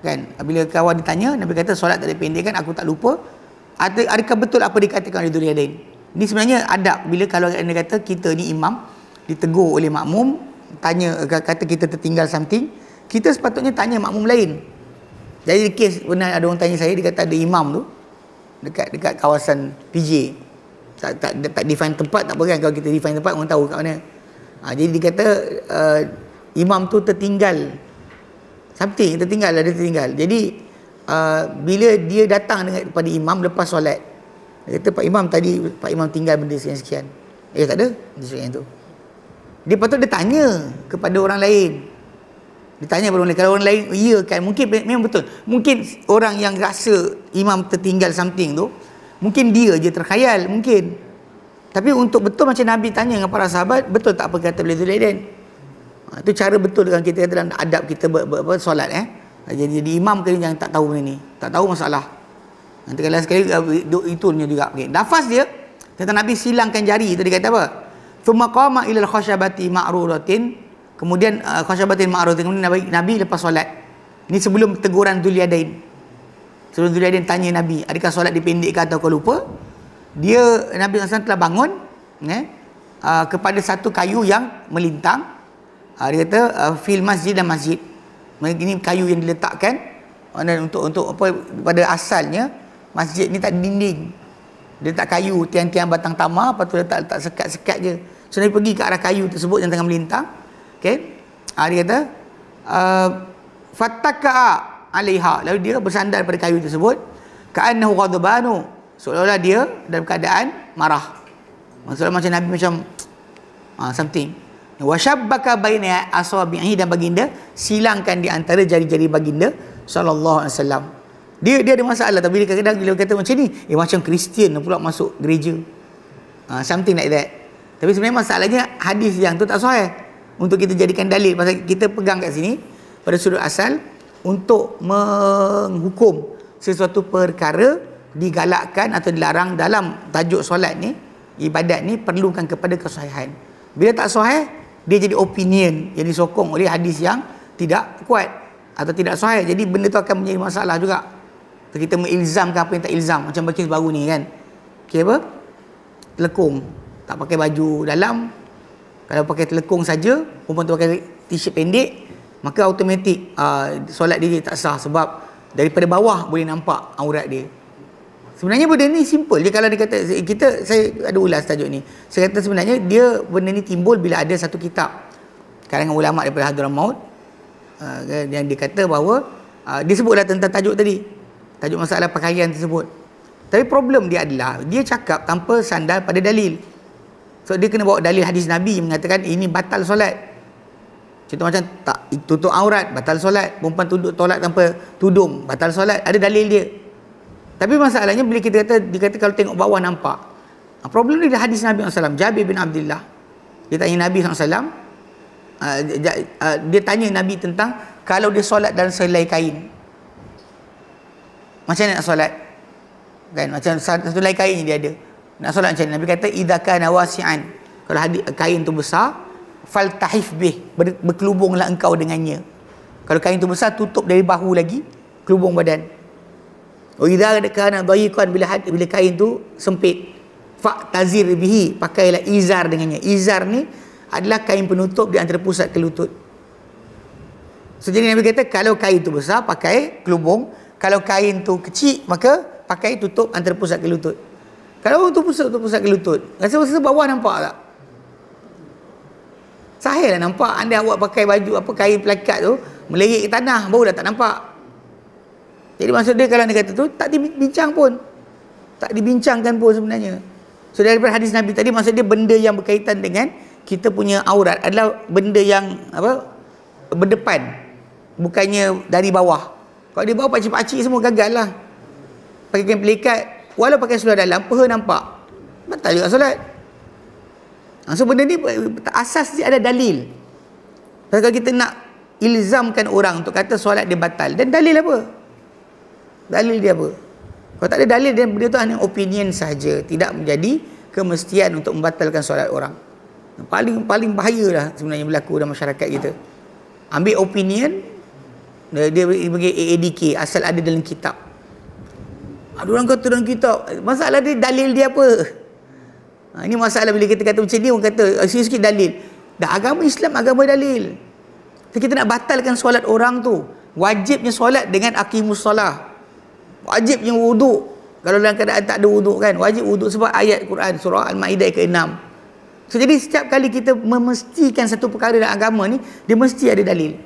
Kan? Bila kawan ditanya, Nabi kata solat tak dipindahkan, aku tak lupa. Adakah betul apa dikatakan oleh dunia lain? Ini sebenarnya adab bila kalau anda kata kita ni imam, ditegur oleh makmum, tanya kata kita tertinggal something, kita sepatutnya tanya makmum lain. Jadi kes pernah ada orang tanya saya dia kata ada imam tu dekat dekat kawasan PJ. Tak tak tak define tempat tak apa kan, kalau kita define tempat orang tahu kat mana. Ha, jadi dia kata uh, imam tu tertinggal something tertinggal ada lah, tertinggal. Jadi uh, bila dia datang dengan kepada imam lepas solat dia kata Pak Imam tadi Pak Imam tinggal benda sekian-sekian. Eh tak ada. Dia Dia patut dia tanya kepada orang lain ditanya pada orang lain kalau orang lain ya kan mungkin memang betul mungkin orang yang rasa imam tertinggal something tu mungkin dia je terkhayal mungkin tapi untuk betul macam Nabi tanya dengan para sahabat betul tak apa kata beliau dan itu ha, cara betul dengan kita dalam adab kita ber, ber, ber, solat eh ha, jadi, jadi imam ke yang tak tahu benda ni tak tahu masalah nanti kalau sekali uh, itu juga okay. nafas dia kata Nabi silangkan jari itu dia kata apa Tumaqama ilal khashabati ma'ruratin Kemudian uh, khasyabatin ma'ruf dengan Nabi, Nabi lepas solat. ni sebelum teguran Zuliadain. Sebelum Zuliadain tanya Nabi, adakah solat dipendekkan atau kau lupa? Dia Nabi Hasan telah bangun eh, uh, kepada satu kayu yang melintang. Uh, dia kata uh, fil masjid dan masjid. Ini kayu yang diletakkan uh, dan untuk untuk apa pada asalnya masjid ni tak dinding. Dia tak kayu tiang-tiang batang tamar, lepas tu letak letak sekat-sekat je. So Nabi pergi ke arah kayu tersebut yang tengah melintang. Okay, Ah, dia kata ah, fattaka'a uh, 'alaiha. Lalu dia bersandar pada kayu tersebut. Ka'annahu ghadbanu. Seolah-olah dia dalam keadaan marah. Maksudnya macam Nabi macam uh, something. Wa shabbaka baina aswabihi dan baginda silangkan di antara jari-jari baginda sallallahu alaihi wasallam. Dia dia ada masalah tapi dia kadang-kadang dia kata macam ni, eh macam Kristian pula masuk gereja. Uh, something like that. Tapi sebenarnya masalahnya hadis yang tu tak sahih untuk kita jadikan dalil pasal kita pegang kat sini pada sudut asal untuk menghukum sesuatu perkara digalakkan atau dilarang dalam tajuk solat ni ibadat ni perlukan kepada kesahihan bila tak sahih dia jadi opinion yang disokong oleh hadis yang tidak kuat atau tidak sahih jadi benda tu akan menjadi masalah juga kita mengilzamkan apa yang tak ilzam macam bagi baru ni kan okey apa lekung tak pakai baju dalam kalau pakai telekung saja, perempuan tu pakai t-shirt pendek, maka automatik uh, solat dia tak sah sebab daripada bawah boleh nampak aurat dia. Sebenarnya benda ni simple. Dia kalau dia kata kita saya ada ulas tajuk ni. Saya kata sebenarnya dia benda ni timbul bila ada satu kitab karangan ulama daripada Hadramaut uh, yang dia kata bahawa uh, dia sebutlah tentang tajuk tadi. Tajuk masalah pakaian tersebut. Tapi problem dia adalah dia cakap tanpa sandal pada dalil. So dia kena bawa dalil hadis Nabi yang mengatakan ini batal solat. Contoh macam tak tutup aurat batal solat, perempuan tunduk tolak tanpa tudung batal solat, ada dalil dia. Tapi masalahnya bila kita kata dikata kalau tengok bawah nampak. Ah, problem dia di hadis Nabi SAW Jabir bin Abdullah. Dia tanya Nabi SAW ah, ah, dia tanya Nabi tentang kalau dia solat dan selai kain. Macam mana nak solat? Kan macam satu selai kain dia ada nak solat macam ni. Nabi kata idzakana wasi'an. Kalau hadis kain tu besar, faltahif bih, ber, berkelubunglah engkau dengannya. Kalau kain tu besar, tutup dari bahu lagi, kelubung badan. Wa idzakana dayiqan bila had, bila kain tu sempit, fa tazir bihi, pakailah izar dengannya. Izar ni adalah kain penutup di antara pusat ke lutut. So, jadi Nabi kata kalau kain tu besar, pakai kelubung. Kalau kain tu kecil, maka pakai tutup antara pusat ke lutut. Kalau orang tu pusat tu pusat ke lutut. Rasa-rasa bawah nampak tak? lah nampak anda awak pakai baju apa kain pelakat tu melerik ke tanah baru dah tak nampak. Jadi maksud dia kalau dia kata tu tak dibincang pun. Tak dibincangkan pun sebenarnya. So daripada hadis Nabi tadi maksud dia benda yang berkaitan dengan kita punya aurat adalah benda yang apa berdepan bukannya dari bawah. Kalau dia bawa pacik-pacik semua gagal lah. Pakai kain pelikat walau pakai seluar dalam peha nampak batal juga solat ha, so benda ni asas dia ada dalil kalau kita nak ilzamkan orang untuk kata solat dia batal dan dalil apa dalil dia apa kalau tak ada dalil dia, dia tu hanya opinion saja tidak menjadi kemestian untuk membatalkan solat orang paling paling bahaya lah sebenarnya berlaku dalam masyarakat kita ambil opinion dia bagi AADK asal ada dalam kitab ada ah, orang kata dalam kitab. Masalah dia dalil dia apa? Ha, ini masalah bila kita kata macam ni, orang kata ah, sikit-sikit dalil. Dah agama Islam, agama dalil. Jadi kita nak batalkan solat orang tu. Wajibnya solat dengan akimus solah. Wajibnya wuduk. Kalau dalam keadaan tak ada wuduk kan, wajib wuduk sebab ayat Quran surah Al-Maidah ke-6. So, jadi setiap kali kita memestikan satu perkara dalam agama ni, dia mesti ada dalil.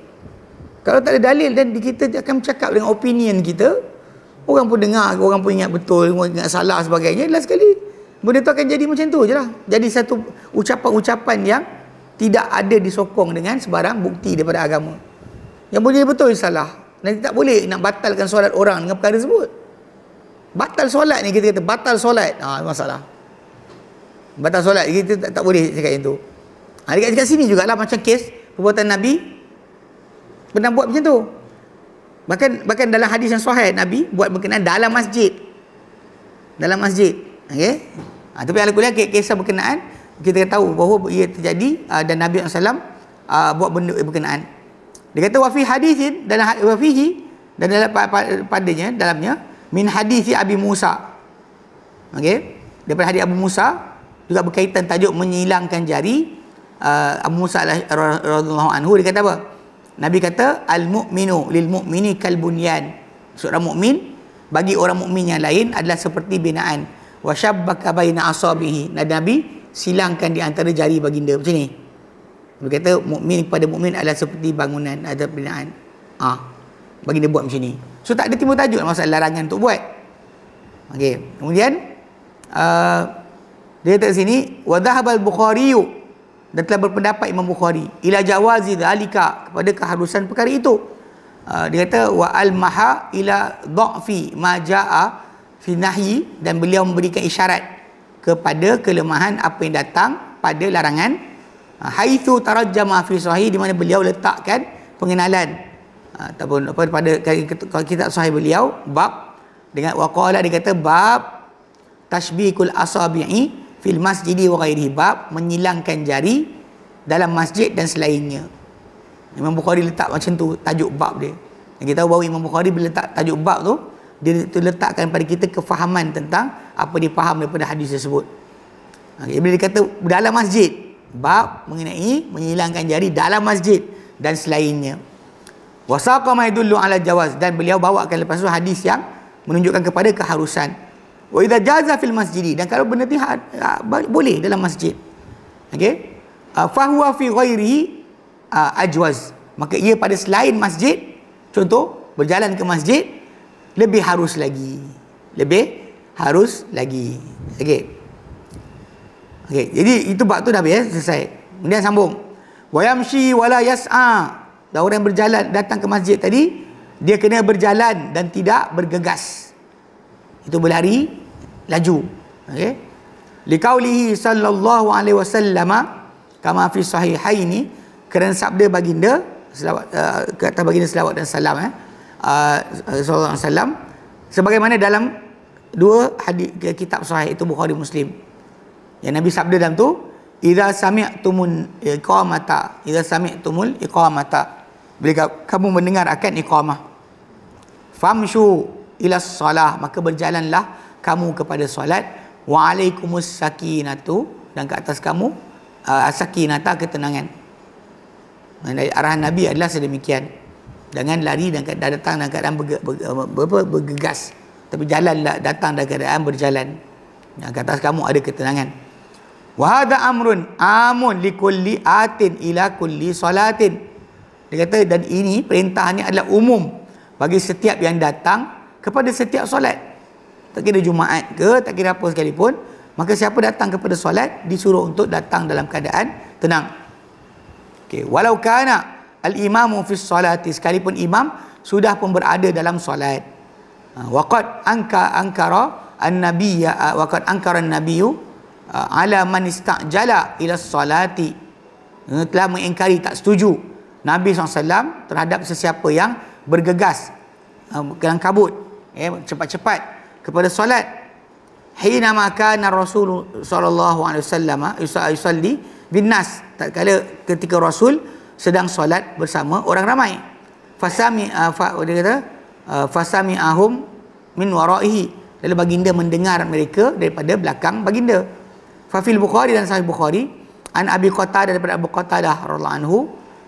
Kalau tak ada dalil, dan kita akan bercakap dengan opinion kita, Orang pun dengar, orang pun ingat betul, orang ingat salah sebagainya. Last sekali, benda tu akan jadi macam tu je lah. Jadi satu ucapan-ucapan yang tidak ada disokong dengan sebarang bukti daripada agama. Yang boleh betul salah. Nanti tak boleh nak batalkan solat orang dengan perkara tersebut. Batal solat ni kita kata, batal solat. Ha, masalah. Batal solat, kita tak, tak boleh cakap yang tu. Ha, dekat, dekat sini jugalah macam kes perbuatan Nabi pernah buat macam tu. Bahkan bahkan dalam hadis yang sahih Nabi buat berkenaan dalam masjid. Dalam masjid. Okey. Ha, tapi ala kuliah kisah berkenaan kita tahu bahawa ia terjadi uh, dan Nabi SAW uh, ah, buat benda berkenaan. Dia kata wa fi hadisin dan ha, wa fihi dan dalam padanya dalamnya min hadisi Abi Musa. Okey. Daripada hadis Abu Musa juga berkaitan tajuk menyilangkan jari uh, Abu Musa lah, radhiyallahu anhu dia kata apa? Nabi kata al mukminu lil mu'mini kal bunyan. Seorang mukmin bagi orang mukmin yang lain adalah seperti binaan. Wa syabbaka baina asabihi. Nabi silangkan di antara jari baginda macam ni. Nabi kata mukmin kepada mukmin adalah seperti bangunan ada binaan. Ah. Ha. Baginda buat macam ni. So tak ada timbul tajuk lah masalah larangan untuk buat. Okey. Kemudian uh, dia kata sini wa dhahabal bukhariyu dan telah berpendapat Imam Bukhari ila jawazi zalika kepada keharusan perkara itu uh, dia kata wa al maha ila dha'fi ma jaa fi nahyi dan beliau memberikan isyarat kepada kelemahan apa yang datang pada larangan ah, haitsu tarajjama fi sahih di mana beliau letakkan pengenalan ah, ataupun apa pada kitab sahih beliau bab dengan waqala dia kata bab tashbihul asabi'i fil masjid wa ghairihi bab menyilangkan jari dalam masjid dan selainnya. Imam Bukhari letak macam tu tajuk bab dia. Yang kita tahu bahawa Imam Bukhari bila letak tajuk bab tu dia tu letakkan pada kita kefahaman tentang apa dia faham daripada hadis tersebut. Okay, bila dia kata dalam masjid bab mengenai menyilangkan jari dalam masjid dan selainnya. Wasaqa ma ala jawaz dan beliau bawakan lepas tu hadis yang menunjukkan kepada keharusan Wa idza jaza fil masjid dan kalau benda ni ha, boleh dalam masjid. Okey. Ha, fahuwa fi ghairi ha, ajwaz. Maka ia pada selain masjid contoh berjalan ke masjid lebih harus lagi. Lebih harus lagi. Okey. Okey, jadi itu bab tu dah habis ya, selesai. Kemudian sambung. Wa yamshi wa la yas'a. Dan orang berjalan datang ke masjid tadi, dia kena berjalan dan tidak bergegas itu berlari laju okey liqaulihi sallallahu alaihi wasallam kama fi sahihaini kerana sabda baginda selawat uh, eh, kata baginda selawat dan salam eh uh, sallallahu alaihi sebagaimana dalam dua hadis kitab sahih itu Bukhari Muslim yang Nabi sabda dalam tu idza sami'tumun iqamata idza sami'tumul iqamata bila kamu mendengar akan iqamah famshu ila solah maka berjalanlah kamu kepada solat wa alaikumus sakinatu dan ke atas kamu uh, sakinata ketenangan dan arahan nabi adalah sedemikian jangan lari dan datang dan keadaan berge, ber, bergegas tapi jalanlah datang dan keadaan berjalan dan ke atas kamu ada ketenangan wa hadha amrun amun likulli atin ila kulli solatin dia kata dan ini perintahnya adalah umum bagi setiap yang datang kepada setiap solat tak kira Jumaat ke tak kira apa sekalipun maka siapa datang kepada solat disuruh untuk datang dalam keadaan tenang okay. walau kana al imamu fi solati sekalipun imam sudah pun berada dalam solat ha, waqad angka angkara an-nabiyya waqad angkara an-nabiyyu ala man istajala ila solati ha, telah mengingkari tak setuju Nabi SAW terhadap sesiapa yang bergegas dalam ha, kabut eh, cepat-cepat kepada solat hina makana rasul sallallahu alaihi wasallam ah, yusalli bin nas Tak kala ketika rasul sedang solat bersama orang ramai fasami uh, fa, dia kata uh, ah, fasami ahum min waraihi lalu baginda mendengar mereka daripada belakang baginda fafil bukhari dan sahih bukhari an abi qatadah daripada abu qatadah radhiyallahu anhu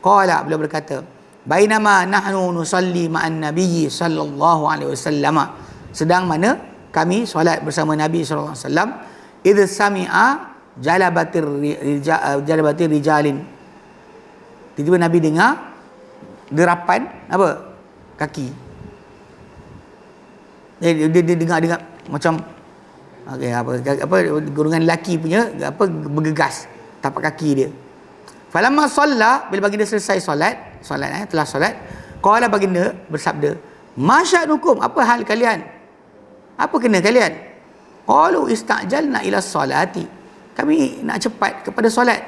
qala beliau berkata bainama nahnu nusalli ma'an nabiyyi sallallahu alaihi wasallam sedang mana kami solat bersama nabi sallallahu alaihi wasallam idh sami'a jalabatir jalabatir rijalin tiba-tiba nabi dengar derapan apa kaki dia, dia, dia, dia dengar dengar macam okay, apa apa gerungan lelaki punya apa bergegas tapak kaki dia Falamma salla bila baginda selesai solat, solat eh telah solat, qala baginda bersabda, "Masyaqukum, apa hal kalian? Apa kena kalian?" Qalu istajalna ila solati, Kami nak cepat kepada solat.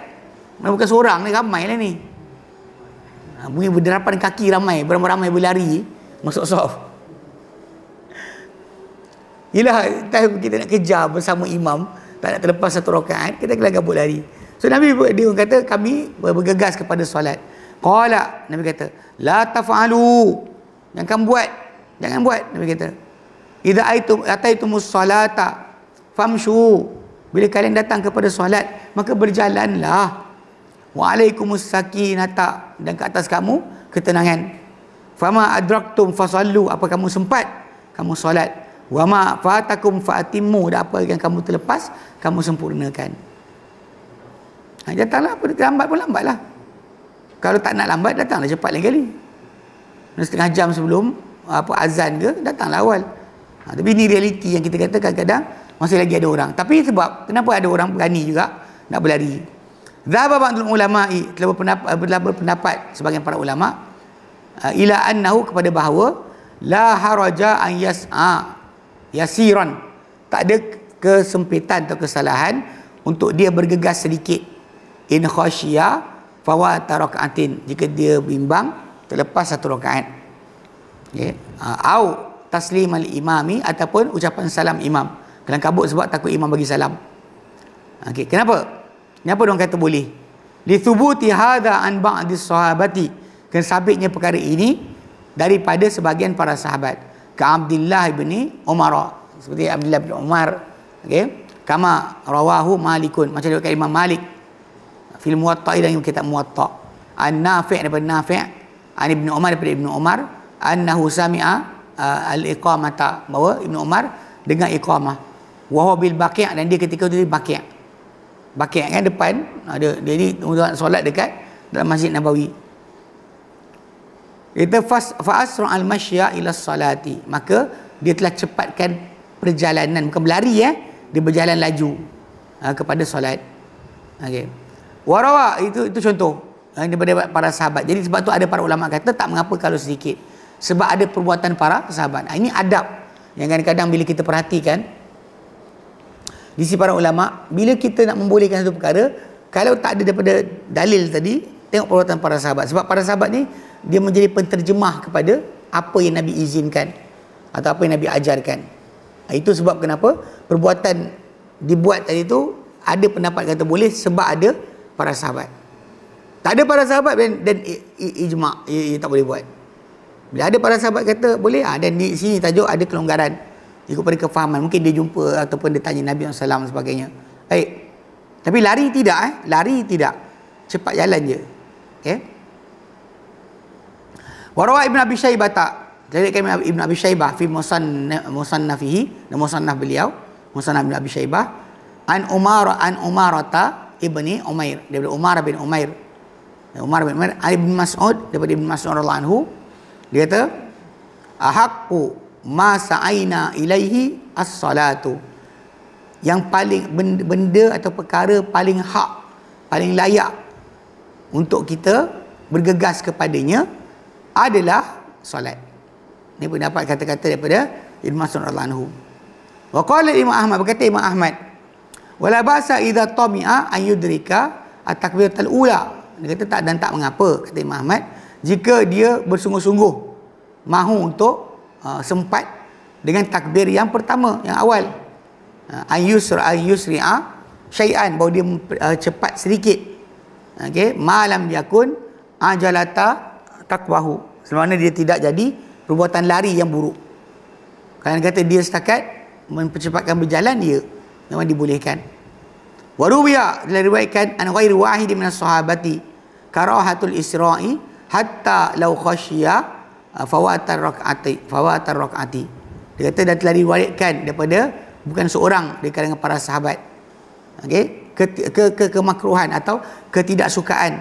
Mana bukan seorang ni ramai lah ni. Ha, bunyi berderapan kaki ramai, beramai-ramai berlari masuk sof. Yalah, kita nak kejar bersama imam, tak nak terlepas satu rakaat, kita kena gabut lari. So Nabi dia kata kami bergegas kepada solat. Qala Nabi kata, la taf'alu. Jangan buat. Jangan buat Nabi kata. Idza aitu ataitu solata famshu. Bila kalian datang kepada solat, maka berjalanlah. Wa alaikumus sakinata dan ke atas kamu ketenangan. Fama adraktum fasallu apa kamu sempat kamu solat. Wa ma fatakum fa'timu dan apa yang kamu terlepas kamu sempurnakan. Ha, datanglah pun terlambat pun lambatlah. Kalau tak nak lambat datanglah cepat lagi. kali. Dan setengah jam sebelum apa azan ke datanglah awal. Ha, tapi ini realiti yang kita katakan kadang-kadang masih lagi ada orang. Tapi sebab kenapa ada orang berani juga nak berlari. Zaba ba'dul ulamai, telah eh, berpendapat, berpendapat sebagian para ulama eh, ila annahu kepada bahawa la haraja an yas'a ha, yasiran tak ada kesempitan atau kesalahan untuk dia bergegas sedikit in khasyia fawa tarakatin jika dia bimbang terlepas satu rakaat ya ha, okay. au taslim al imami ataupun ucapan salam imam kelang kabut sebab takut imam bagi salam okey kenapa kenapa orang kata boleh li thubuti hadha an ba'd sahabati kan sabitnya perkara ini daripada sebahagian para sahabat ke Abdullah bin Umar seperti Abdullah bin Umar okey kama rawahu malikun macam dekat imam malik fil muwatta ila yang kitab muwatta an nafi' daripada nafi' an ibnu umar daripada ibnu umar annahu sami'a uh, al iqamata bahawa ibnu umar dengan iqamah wa huwa bil baqi' dan dia ketika itu di baqi' baqi' kan depan ada uh, dia ni orang solat dekat dalam masjid nabawi itu fas fa'asru al masya ila salati maka dia telah cepatkan perjalanan bukan berlari eh dia berjalan laju uh, kepada solat okey Warawa itu itu contoh ha, daripada para sahabat. Jadi sebab tu ada para ulama kata tak mengapa kalau sedikit. Sebab ada perbuatan para sahabat. Ha, ini adab yang kadang-kadang bila kita perhatikan di sisi para ulama bila kita nak membolehkan satu perkara kalau tak ada daripada dalil tadi tengok perbuatan para sahabat sebab para sahabat ni dia menjadi penterjemah kepada apa yang Nabi izinkan atau apa yang Nabi ajarkan ha, itu sebab kenapa perbuatan dibuat tadi tu ada pendapat kata boleh sebab ada para sahabat. Tak ada para sahabat dan, dan ijma' tak boleh buat. Bila ada para sahabat kata boleh ah dan di sini tajuk ada kelonggaran ikut pada kefahaman mungkin dia jumpa ataupun dia tanya Nabi sallallahu alaihi sebagainya. Baik. Tapi lari tidak eh? Lari tidak. Cepat jalan je. Okey. Warwa ibnu Abi Syaibah tak Jadi kami ibnu Abi Shaybah Fi musannafihi Dan musannaf beliau Musannaf ibnu Abi Syaibah An Umar An Umarata Ibni Umair daripada Umar bin Umair Umar bin Umair Ali bin Mas'ud daripada Ibn Mas'ud radhiyallahu anhu dia kata ahaqqu ma sa'aina ilaihi as-salatu yang paling benda, benda atau perkara paling hak paling layak untuk kita bergegas kepadanya adalah solat ini pendapat kata-kata daripada Ibn Mas'ud radhiyallahu anhu wa qala Imam Ahmad berkata Imam Ahmad Wala basa idza tamia an yudrika at-takbiratul ula. Dia kata tak dan tak mengapa kata Imam Ahmad jika dia bersungguh-sungguh mahu untuk uh, sempat dengan takbir yang pertama yang awal. Uh, an yusra an yusri'a syai'an bahawa dia uh, cepat sedikit. Okey, malam yakun ajalata takwahu. Selama dia tidak jadi perbuatan lari yang buruk. Kalau kata dia setakat mempercepatkan berjalan dia memang dibolehkan. Warubiya telah riwayatkan an ghairi wahid min as-sahabati karahatul isra'i hatta law khashiya uh, fawatar rak'ati Fawatar rak'ati. Dia kata dan telah riwayatkan daripada bukan seorang di kalangan para sahabat. Okey, ke, ke, ke kemakruhan atau ketidaksukaan.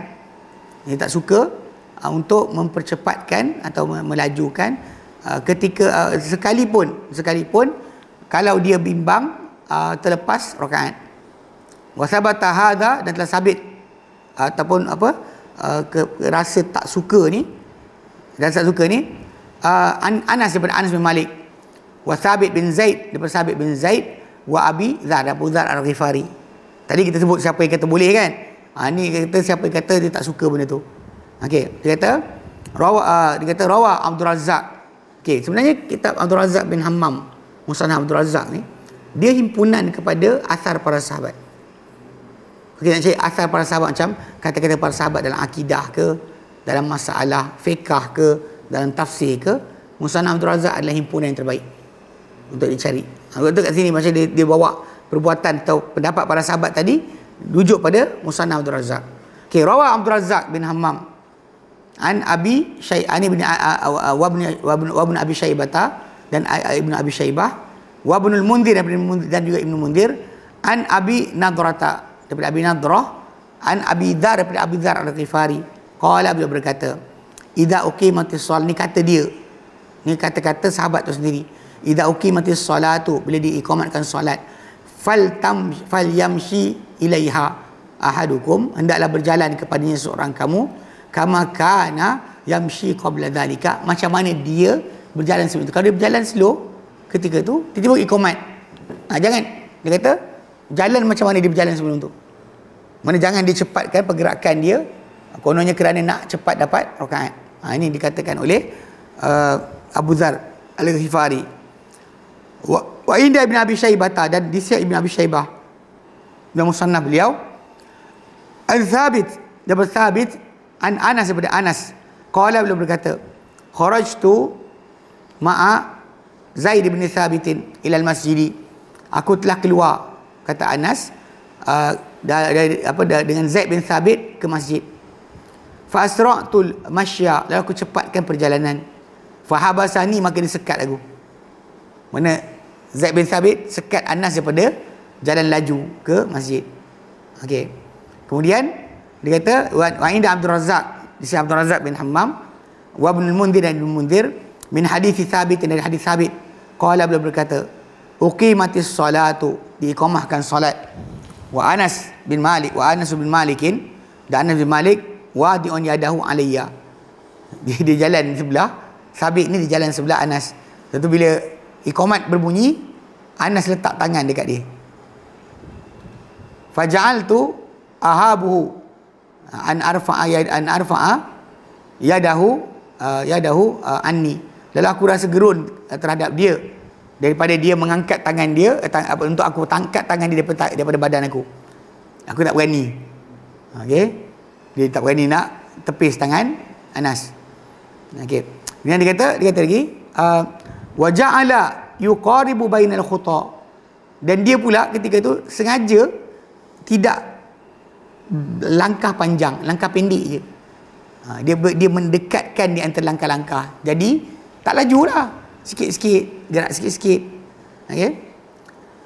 Dia tak suka uh, untuk mempercepatkan atau melajukan uh, ketika uh, sekalipun sekalipun kalau dia bimbang uh, terlepas rakaat. Wasabata hadha dan telah sabit ataupun apa uh, ke, ke, rasa tak suka ni dan tak suka ni uh, Anas daripada Anas bin Malik wa Thabit bin Zaid daripada Thabit bin Zaid wa Abi Dzar Abu Dzar Al-Ghifari. Tadi kita sebut siapa yang kata boleh kan? Ha, ini kata siapa yang kata dia tak suka benda tu. Okey, dia kata rawa uh, dia kata rawa Abdul Razak. Okey, sebenarnya kitab Abdul Razak bin Hammam Musnad Abdul Razak ni dia himpunan kepada asar para sahabat Okay, nak cari asal para sahabat macam kata-kata para sahabat dalam akidah ke dalam masalah fiqah ke dalam tafsir ke Musanah Abdul Razak adalah himpunan yang terbaik untuk dicari ha, Kalau tu kat sini macam dia, dia bawa perbuatan atau pendapat para sahabat tadi rujuk pada Musanah Abdul Razak okay, Rawa Abdul Razak bin Hammam An Abi Syai'ani bin Wabun Abi Syaibata dan Ibn Abi Syaibah wa Ibnul Mundhir dan juga Ibnu Mundhir an Abi Nadrata daripada Abi Nadrah an Abi Dar daripada Abi Dar Al-Ghifari qala beliau berkata idza uqimati solat ni kata dia ni kata-kata sahabat tu sendiri idza uqimati solatu bila diikamatkan solat fal tam fal yamshi ilaiha ahadukum hendaklah berjalan kepadanya seorang kamu kama kana yamshi qabla dhalika macam mana dia berjalan sebelum itu kalau dia berjalan slow ketika tu tiba-tiba ikomat ha, jangan dia kata jalan macam mana dia berjalan sebelum tu mana jangan dia cepatkan pergerakan dia kononnya kerana nak cepat dapat rokaat ha, ini dikatakan oleh uh, Abu Zar Al-Ghifari wa, wa inda ibn Abi Shaybata dan di disiak ibn Abi Shaybah dan musannah beliau Al-Thabit dapat Thabit An Anas daripada Anas Qala beliau berkata Kharajtu Ma'a Zaid bin Thabitin ilal masjid. Aku telah keluar kata Anas uh, dari apa dari, dengan Zaid bin Thabit ke masjid. Fa asra'tul masya, lalu aku cepatkan perjalanan. Fa habasani makin sekat aku. Mana Zaid bin Thabit sekat Anas daripada jalan laju ke masjid. Okey. Kemudian dia kata wa inda Abdul Razak, di sini Abdul Razak bin Hammam wa Ibn Mundhir dan Ibn Mundhir min hadithi thabit dari hadis sabit, qala beliau berkata uqimatis salatu diikomahkan salat wa Anas bin Malik wa Anas bin Malikin dan Anas bin Malik wa di on yadahu alayya di, di jalan sebelah sabit ni di jalan sebelah Anas tentu bila ikomat berbunyi Anas letak tangan dekat dia Fajal tu ahabuhu an arfa'a an arfa'a yadahu uh, yadahu uh, anni Lalu aku rasa gerun eh, terhadap dia daripada dia mengangkat tangan dia eh, apa untuk aku tangkat tangan dia daripada, daripada badan aku. Aku tak berani. Okey. Dia tak berani nak tepis tangan Anas. Okey. Dia dia kata, dia kata lagi, ah, wa ja'ala yuqaribu bainal khuta. Dan dia pula ketika itu sengaja tidak langkah panjang, langkah pendek je. Ah, dia dia mendekatkan di antara langkah-langkah. Jadi tak laju lah. Sikit-sikit. Gerak sikit-sikit. Okay.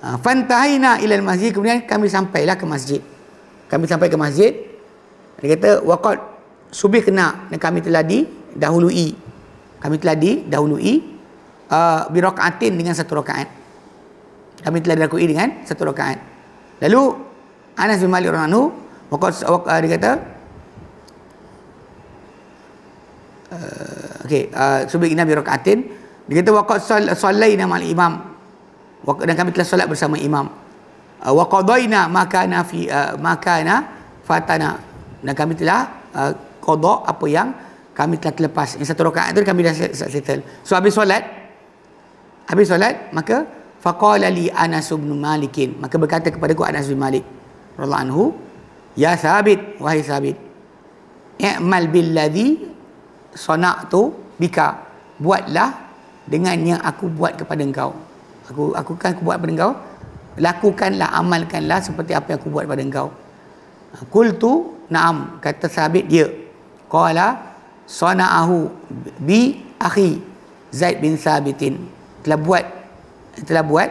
Ha, fantahina ilal masjid. Kemudian kami sampailah ke masjid. Kami sampai ke masjid. Dia kata, Waqad subih kena. Dan kami telah didahului. Kami telah didahului. Uh, Birokatin dengan satu rokaat. Kami telah dilakui dengan satu rokaat. Lalu, Anas bin Malik Ranu. Waqad uh, dia kata, Uh, okey uh, subuh kita bi rakaatin dia kata waqad sol, solaina ma'al imam dan kami telah solat bersama imam uh, wa qadaina makana fi uh, na fatana dan kami telah uh, qada apa yang kami telah terlepas yang satu rakaat tu kami dah settle so habis solat habis solat maka faqala li anas bin malikin maka berkata kepada ku anas bin malik radhiyallahu anhu ya sabit wahai sabit i'mal billadhi sonak tu bika buatlah dengan yang aku buat kepada engkau aku aku kan aku buat kepada engkau lakukanlah amalkanlah seperti apa yang aku buat kepada engkau kul tu naam kata sahabat dia qala sonaahu bi akhi zaid bin sabitin telah buat telah buat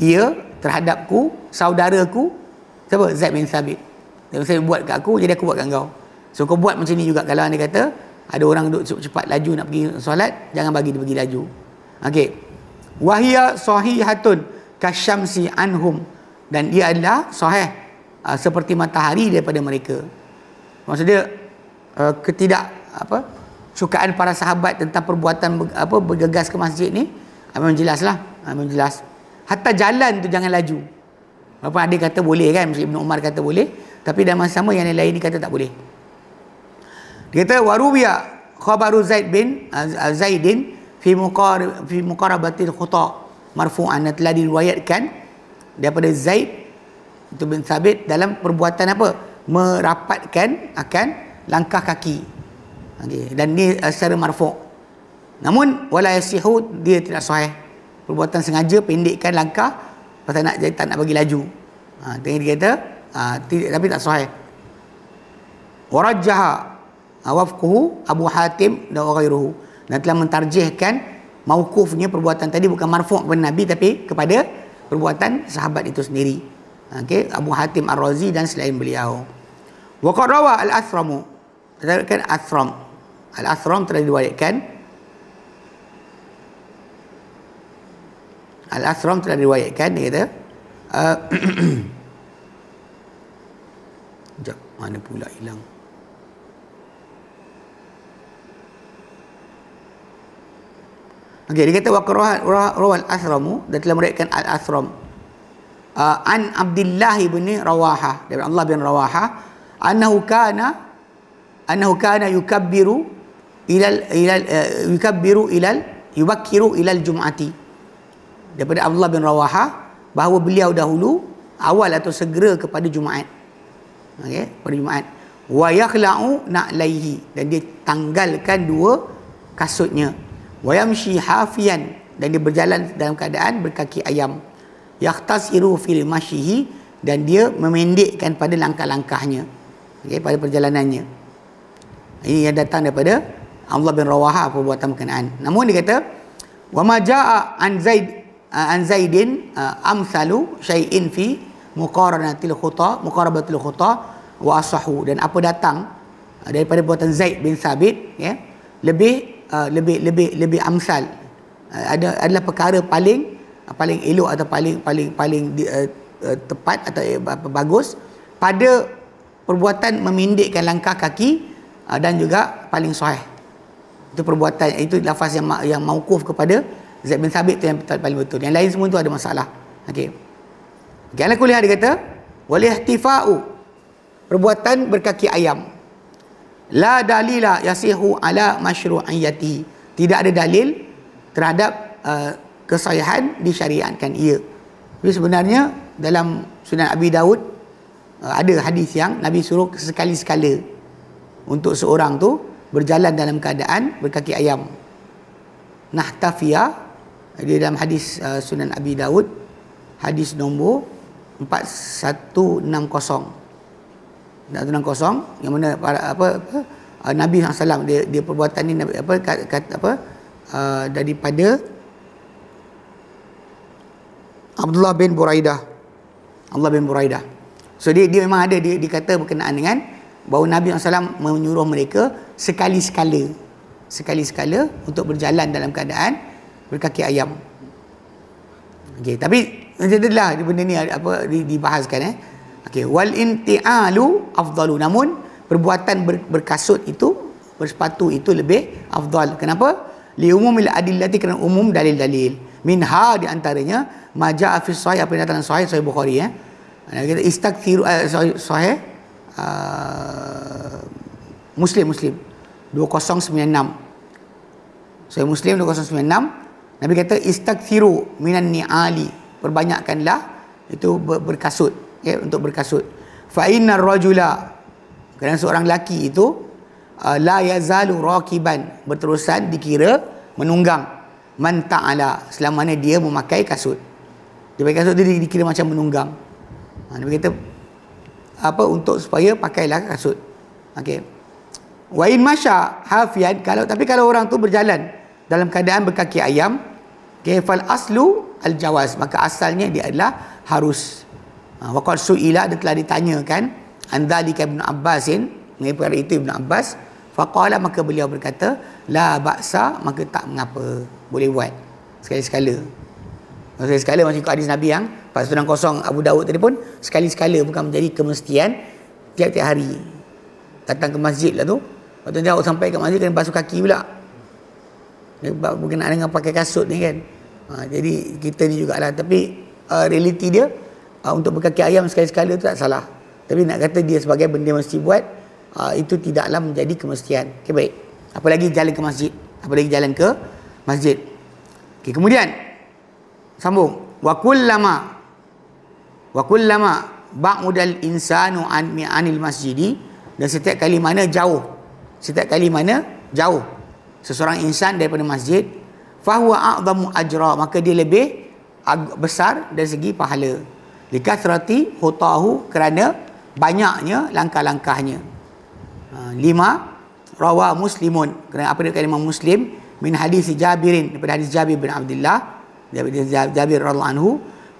ia terhadapku saudaraku siapa zaid bin sabit dia mesti buat kat aku jadi aku buat kat engkau so kau buat macam ni juga kalau anda kata ada orang duduk cepat laju nak pergi solat jangan bagi dia pergi laju okey wahia sahihatun kasyamsi anhum dan dia adalah sahih ah, seperti matahari daripada mereka maksud dia ah, ketidak apa sukaan para sahabat tentang perbuatan apa bergegas ke masjid ni ah, memang jelaslah memang jelas hatta jalan tu jangan laju Bapa ada kata boleh kan Ibn Umar kata boleh tapi dalam masa sama yang lain-lain ni kata tak boleh kita warubiya khabaru Zaid bin uh, Zaidin fi muqar fi muqarabati khata marfu'an telah diriwayatkan daripada Zaid itu bin Sabit dalam perbuatan apa? Merapatkan akan langkah kaki. Okay. Dan ni ah, secara marfu'. Namun wala yasihu dia tidak sahih. Perbuatan sengaja pendekkan langkah pasal nak jadi tak nak bagi laju. Ha, tengok dia kata ha, tapi tak sahih. Warajjaha Ah, wafquhu Abu Hatim dan ghairuhu dan telah mentarjihkan mauqufnya perbuatan tadi bukan marfu' kepada Nabi tapi kepada perbuatan sahabat itu sendiri. Okay, Abu Hatim Ar-Razi dan selain beliau. Wa qad rawa al-Athramu. Terdapatkan Athram. Al-Athram telah diriwayatkan Al-Athram telah diriwayatkan dia kata uh, Sekejap, mana pula hilang. Okey, dia kata waqarahat rawal asramu dan telah meriwayatkan al asram. Uh, ah, an Abdullah bin Rawaha dari Allah bin Rawaha annahu kana annahu kana yukabbiru ila ila uh, eh, yukabbiru ila yubakkiru ila jumaati daripada Abdullah bin Rawaha bahawa beliau dahulu awal atau segera kepada Jumaat. Okey, pada Jumaat wa yakhla'u na'laihi dan dia tanggalkan dua kasutnya wayamshi hafian dan dia berjalan dalam keadaan berkaki ayam yahtasiru fil mashihi dan dia memendekkan pada langkah-langkahnya okay, pada perjalanannya ini yang datang daripada Allah bin Rawaha perbuatan berkenaan namun dia kata wa ma jaa an zaid an zaidin uh, amsalu shay'in fi muqaranatil khuta muqarabatil khuta wa asahu dan apa datang daripada perbuatan Zaid bin Sabit ya lebih Uh, lebih lebih lebih amsal uh, ada adalah perkara paling uh, paling elok atau paling paling paling uh, uh, tepat atau uh, bagus pada perbuatan memindikkan langkah kaki uh, dan juga paling sahih itu perbuatan itu lafaz yang yang mauquf kepada Zaid bin Sabit tu yang paling betul yang lain semua tu ada masalah okey gala kuliah dia kata walihtifau perbuatan berkaki ayam La dalila yasihu ala masyru'iyati. Tidak ada dalil terhadap uh, kesahihan syariatkan ia. Tapi sebenarnya dalam Sunan Abi Daud uh, ada hadis yang Nabi suruh sekali-sekala untuk seorang tu berjalan dalam keadaan berkaki ayam. Nahtafia di dalam hadis uh, Sunan Abi Daud hadis nombor 4160 nak tunang kosong yang mana para apa, apa uh, Nabi SAW dia, dia perbuatan ni Nabi, apa kat, apa uh, daripada Abdullah bin Buraidah Abdullah bin Buraidah so dia dia memang ada dia dikata berkenaan dengan bahawa Nabi SAW menyuruh mereka sekali-sekala sekali-sekala untuk berjalan dalam keadaan berkaki ayam okey tapi jadilah benda ni apa dibahaskan eh Okey, wal inti'alu afdalu. Namun perbuatan ber, berkasut itu, bersepatu itu lebih afdal. Kenapa? Li umumil adillati kerana umum dalil-dalil. Minha di antaranya maja fi sahih apa yang datang dalam sahih Sahih Bukhari ya. eh. Ah, Nabi kata istakthiru uh, sahih, sahih uh, Muslim Muslim 2096. Sahih Muslim 2096 Nabi kata istakthiru minan ni'ali perbanyakkanlah itu berkasut okay, untuk berkasut. Fa rojula kerana seorang lelaki itu uh, la yazalu raqiban berterusan dikira menunggang man ta'ala selama ni dia memakai kasut. Dia pakai kasut dia dikira macam menunggang. Ha, dia kata apa untuk supaya pakailah kasut. Okey. Wa in masya hafiyan kalau tapi kalau orang tu berjalan dalam keadaan berkaki ayam, okay, aslu al jawaz maka asalnya dia adalah harus. Ha, Waqad su'ila dan telah ditanyakan anda di Ibn Abbas mengenai perkara itu Ibn Abbas faqala maka beliau berkata la baksa maka tak mengapa boleh buat sekali-sekala sekali-sekala macam ikut hadis Nabi yang pasal tunang kosong Abu Dawud tadi pun sekali-sekala bukan menjadi kemestian tiap-tiap hari datang ke masjid lah tu waktu dia sampai ke masjid kan basuh kaki pula dia berkenaan dengan pakai kasut ni kan ha, jadi kita ni jugalah tapi uh, reality dia uh, untuk berkaki ayam sekali-sekala itu tak salah. Tapi nak kata dia sebagai benda mesti buat, uh, itu tidaklah menjadi kemestian. Okey, baik. Apa lagi jalan ke masjid? Apa lagi jalan ke masjid? Okey, kemudian. Sambung. Wa kullama. Wa kullama. Ba'udal insanu anil mi'anil masjidi. Dan setiap kali mana jauh. Setiap kali mana jauh. Seseorang insan daripada masjid. Fahuwa a'zamu ajra. Maka dia lebih besar dari segi pahala. Likasrati hutahu kerana banyaknya langkah-langkahnya. Ha, lima rawa muslimun kerana apa dekat imam muslim min hadis Jabirin daripada hadis Jabir bin Abdullah Jabir Jabir radhiyallahu anhu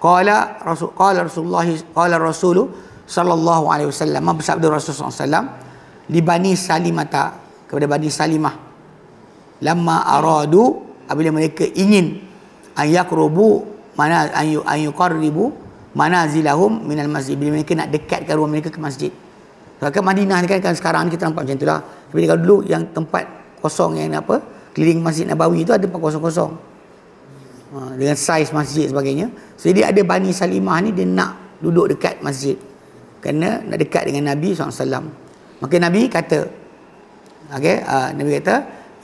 qala rasul qala Rasulullah qala Rasulullah sallallahu alaihi wasallam apa bersabda Rasulullah sallam li bani salimata kepada bani salimah lama aradu apabila mereka ingin ayakrubu mana ayu ayu qarribu mana manazilahum minal masjid bila mereka nak dekatkan rumah mereka ke masjid sebab kan Madinah ni kan, kan sekarang ni kita nampak macam itulah tapi kalau dulu yang tempat kosong yang apa keliling masjid Nabawi tu ada tempat kosong-kosong ha, dengan saiz masjid sebagainya jadi ada Bani Salimah ni dia nak duduk dekat masjid kerana nak dekat dengan Nabi SAW maka Nabi kata okay, uh, ha, Nabi kata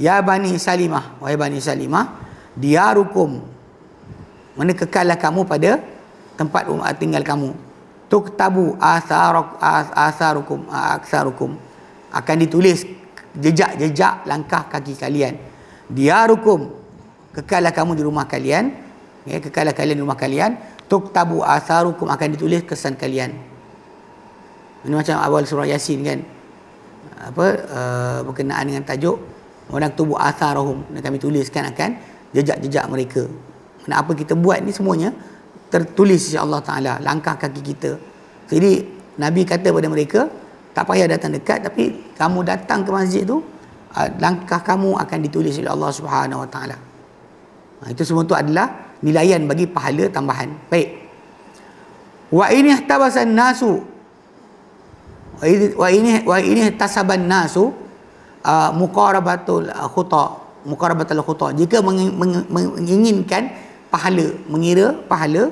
Ya Bani Salimah Wahai Bani Salimah Diarukum Mana kekallah kamu pada tempat rumah tinggal kamu. Tuk tabu asarok asarukum aksarukum akan ditulis jejak-jejak langkah kaki kalian. Dia rukum kekalah kamu di rumah kalian, ya, kekalah kalian di rumah kalian. Tuk tabu asarukum akan ditulis kesan kalian. Ini macam awal surah Yasin kan. Apa uh, berkenaan dengan tajuk orang tubuh asarohum dan kami tuliskan akan jejak-jejak mereka. apa kita buat ni semuanya? tertulis insya Allah Taala langkah kaki kita. Jadi Nabi kata kepada mereka, tak payah datang dekat tapi kamu datang ke masjid tu, ah, langkah kamu akan ditulis oleh Allah Subhanahu Wa Taala. Ah, itu semua tu adalah nilaian bagi pahala tambahan. Baik. Wa ini tabasan nasu. Wa ah, ini wa ini tasaban nasu muqarabatul khuta muqarabatul khuta jika menginginkan pahala mengira pahala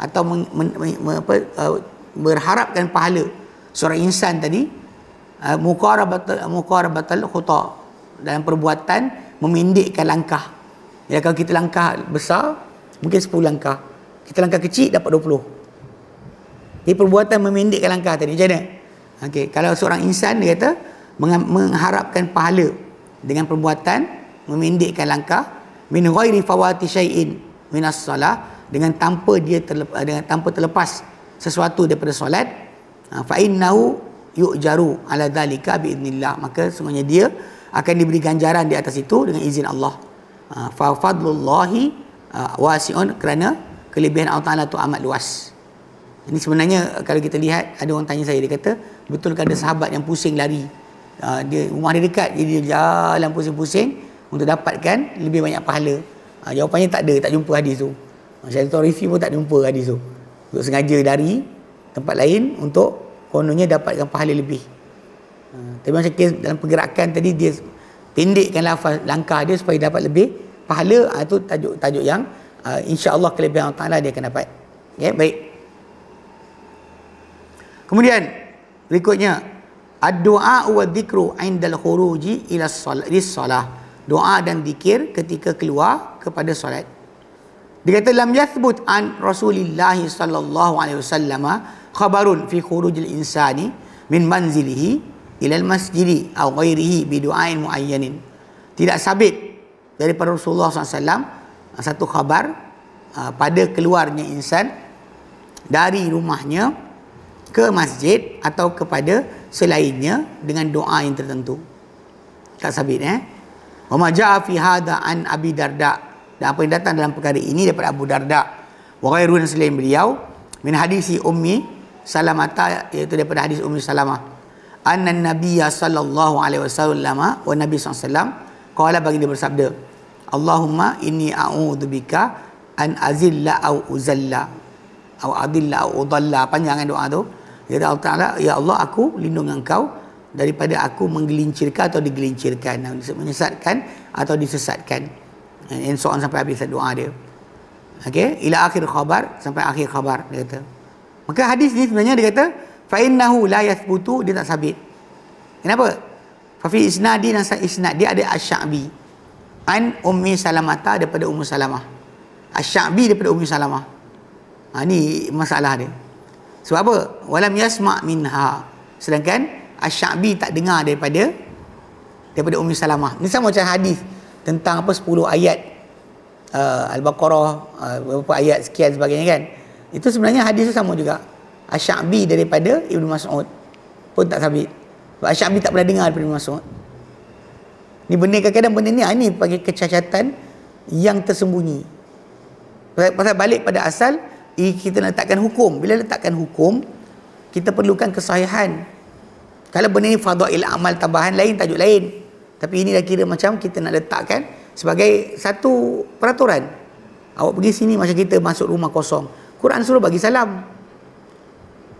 atau men, men, men, men, apa, uh, berharapkan pahala seorang insan tadi uh, mukarabatul khuta dalam perbuatan memindikkan langkah ya kalau kita langkah besar mungkin 10 langkah kita langkah kecil dapat 20 ini perbuatan memindikkan langkah tadi jadi, mana okay. kalau seorang insan dia kata mengharapkan pahala dengan perbuatan memindikkan langkah min ghairi fawati syai'in min as-salah dengan tanpa dia terlepas, eh, dengan tanpa terlepas sesuatu daripada solat ha, fa innahu yujaru ala zalika bi idnillah maka semuanya dia akan diberi ganjaran di atas itu dengan izin Allah ha, fa fadlullahi ha, wasi'un kerana kelebihan Allah Taala tu amat luas ini sebenarnya kalau kita lihat ada orang tanya saya dia kata betul ada sahabat yang pusing lari dia rumah dia dekat jadi dia jalan pusing-pusing untuk dapatkan lebih banyak pahala jawapannya tak ada tak jumpa hadis tu macam tu Rifi pun tak jumpa hadis tu Duduk sengaja dari tempat lain Untuk kononnya dapatkan pahala lebih ha, Tapi macam kes dalam pergerakan tadi Dia pendekkan lafaz langkah dia Supaya dapat lebih pahala ha, tajuk-tajuk yang ha, Insya Allah kelebihan Allah Ta'ala dia akan dapat okay, Baik Kemudian Berikutnya Ad-du'a wa dhikru indal khuruji ila salat. Doa dan zikir ketika keluar kepada solat. Dia kata lam yathbut an Rasulillah sallallahu alaihi wasallam ah, khabarun fi khurujil insani min manzilihi ila al-masjid aw ghairihi bi du'ain muayyanin. Tidak sabit daripada Rasulullah SAW ah, satu khabar ah, pada keluarnya insan dari rumahnya ke masjid atau kepada selainnya dengan doa yang tertentu. Tak sabit eh. Wa ma ja'a fi hadha an Abi Darda' dan apa yang datang dalam perkara ini daripada Abu Darda wa ghairu selain beliau min hadisi ummi salamata iaitu daripada hadis ummi salamah anna nabiy sallallahu alaihi wasallam wa nabi sallallahu qala baginda bersabda Allahumma inni a'udzubika an azilla au uzalla au adilla au udalla panjang kan doa tu ya Allah Ta'ala, ya Allah aku lindung engkau daripada aku menggelincirkan atau digelincirkan atau menyesatkan atau disesatkan In soal sampai habis doa dia. okay? ila akhir khabar sampai akhir khabar dia kata. Maka hadis ni sebenarnya dia kata fa innahu la yathbutu dia tak sabit. Kenapa? Fa isnadi dan isnad dia ada asy An Ummi Salamata daripada Ummi Salamah. asy daripada Ummi Salamah. Ha ni masalah dia. Sebab apa? Walam yasma' minha. Sedangkan asy tak dengar daripada daripada Ummi Salamah. Ni sama macam hadis tentang apa 10 ayat uh, Al-Baqarah uh, beberapa ayat sekian sebagainya kan itu sebenarnya hadis tu sama juga Asy'abi daripada Ibnu Mas'ud pun tak sabit sebab tak pernah dengar daripada Ibnu Mas'ud ni benda kadang-kadang benda ni ini ah, panggil kecacatan yang tersembunyi pasal balik pada asal kita letakkan hukum bila letakkan hukum kita perlukan kesahihan kalau benda ni fadha'il amal tambahan lain tajuk lain tapi ini dah kira macam kita nak letakkan sebagai satu peraturan. Awak pergi sini macam kita masuk rumah kosong. Quran suruh bagi salam.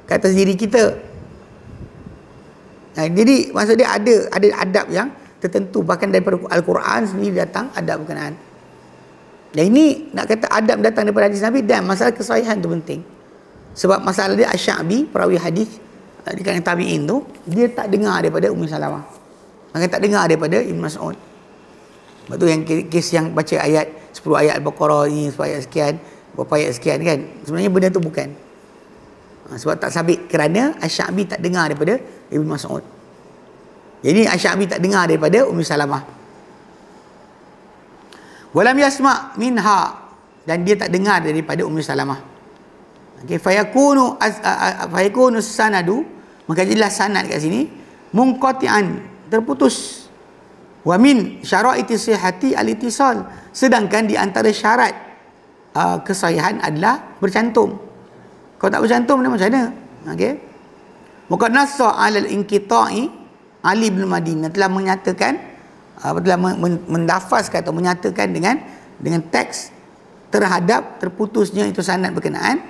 Kat diri kita. Nah, ha, jadi maksud dia ada ada adab yang tertentu. Bahkan daripada Al-Quran sendiri datang adab berkenaan. Dan ini nak kata adab datang daripada hadis Nabi dan masalah kesahihan tu penting. Sebab masalah dia Asy'abi perawi hadis eh, di kalangan tabi'in tu dia tak dengar daripada Ummu Salamah. Maka tak dengar daripada Ibn Mas'ud. Sebab tu yang kes yang baca ayat 10 ayat Al-Baqarah ni, 10 ayat sekian, berapa ayat sekian kan. Sebenarnya benda tu bukan. Ha, sebab tak sabit kerana Asy'abi tak dengar daripada Ibn Mas'ud. Jadi Asy'abi tak dengar daripada Ummi Salamah. Walam yasma minha dan dia tak dengar daripada Ummi Salamah. Okay, fayakunu fayakunu sanadu maka jelas sanad kat sini mungkotian terputus. Wa min syara'iti sihati al-ittisal. Sedangkan di antara syarat uh, kesahihan adalah bercantum. Kalau tak bercantum macam mana? Okay. Maka nasa alal inqita'i Ali bin Madinah telah menyatakan apa uh, telah mendafaskan atau menyatakan dengan dengan teks terhadap terputusnya itu sanad berkenaan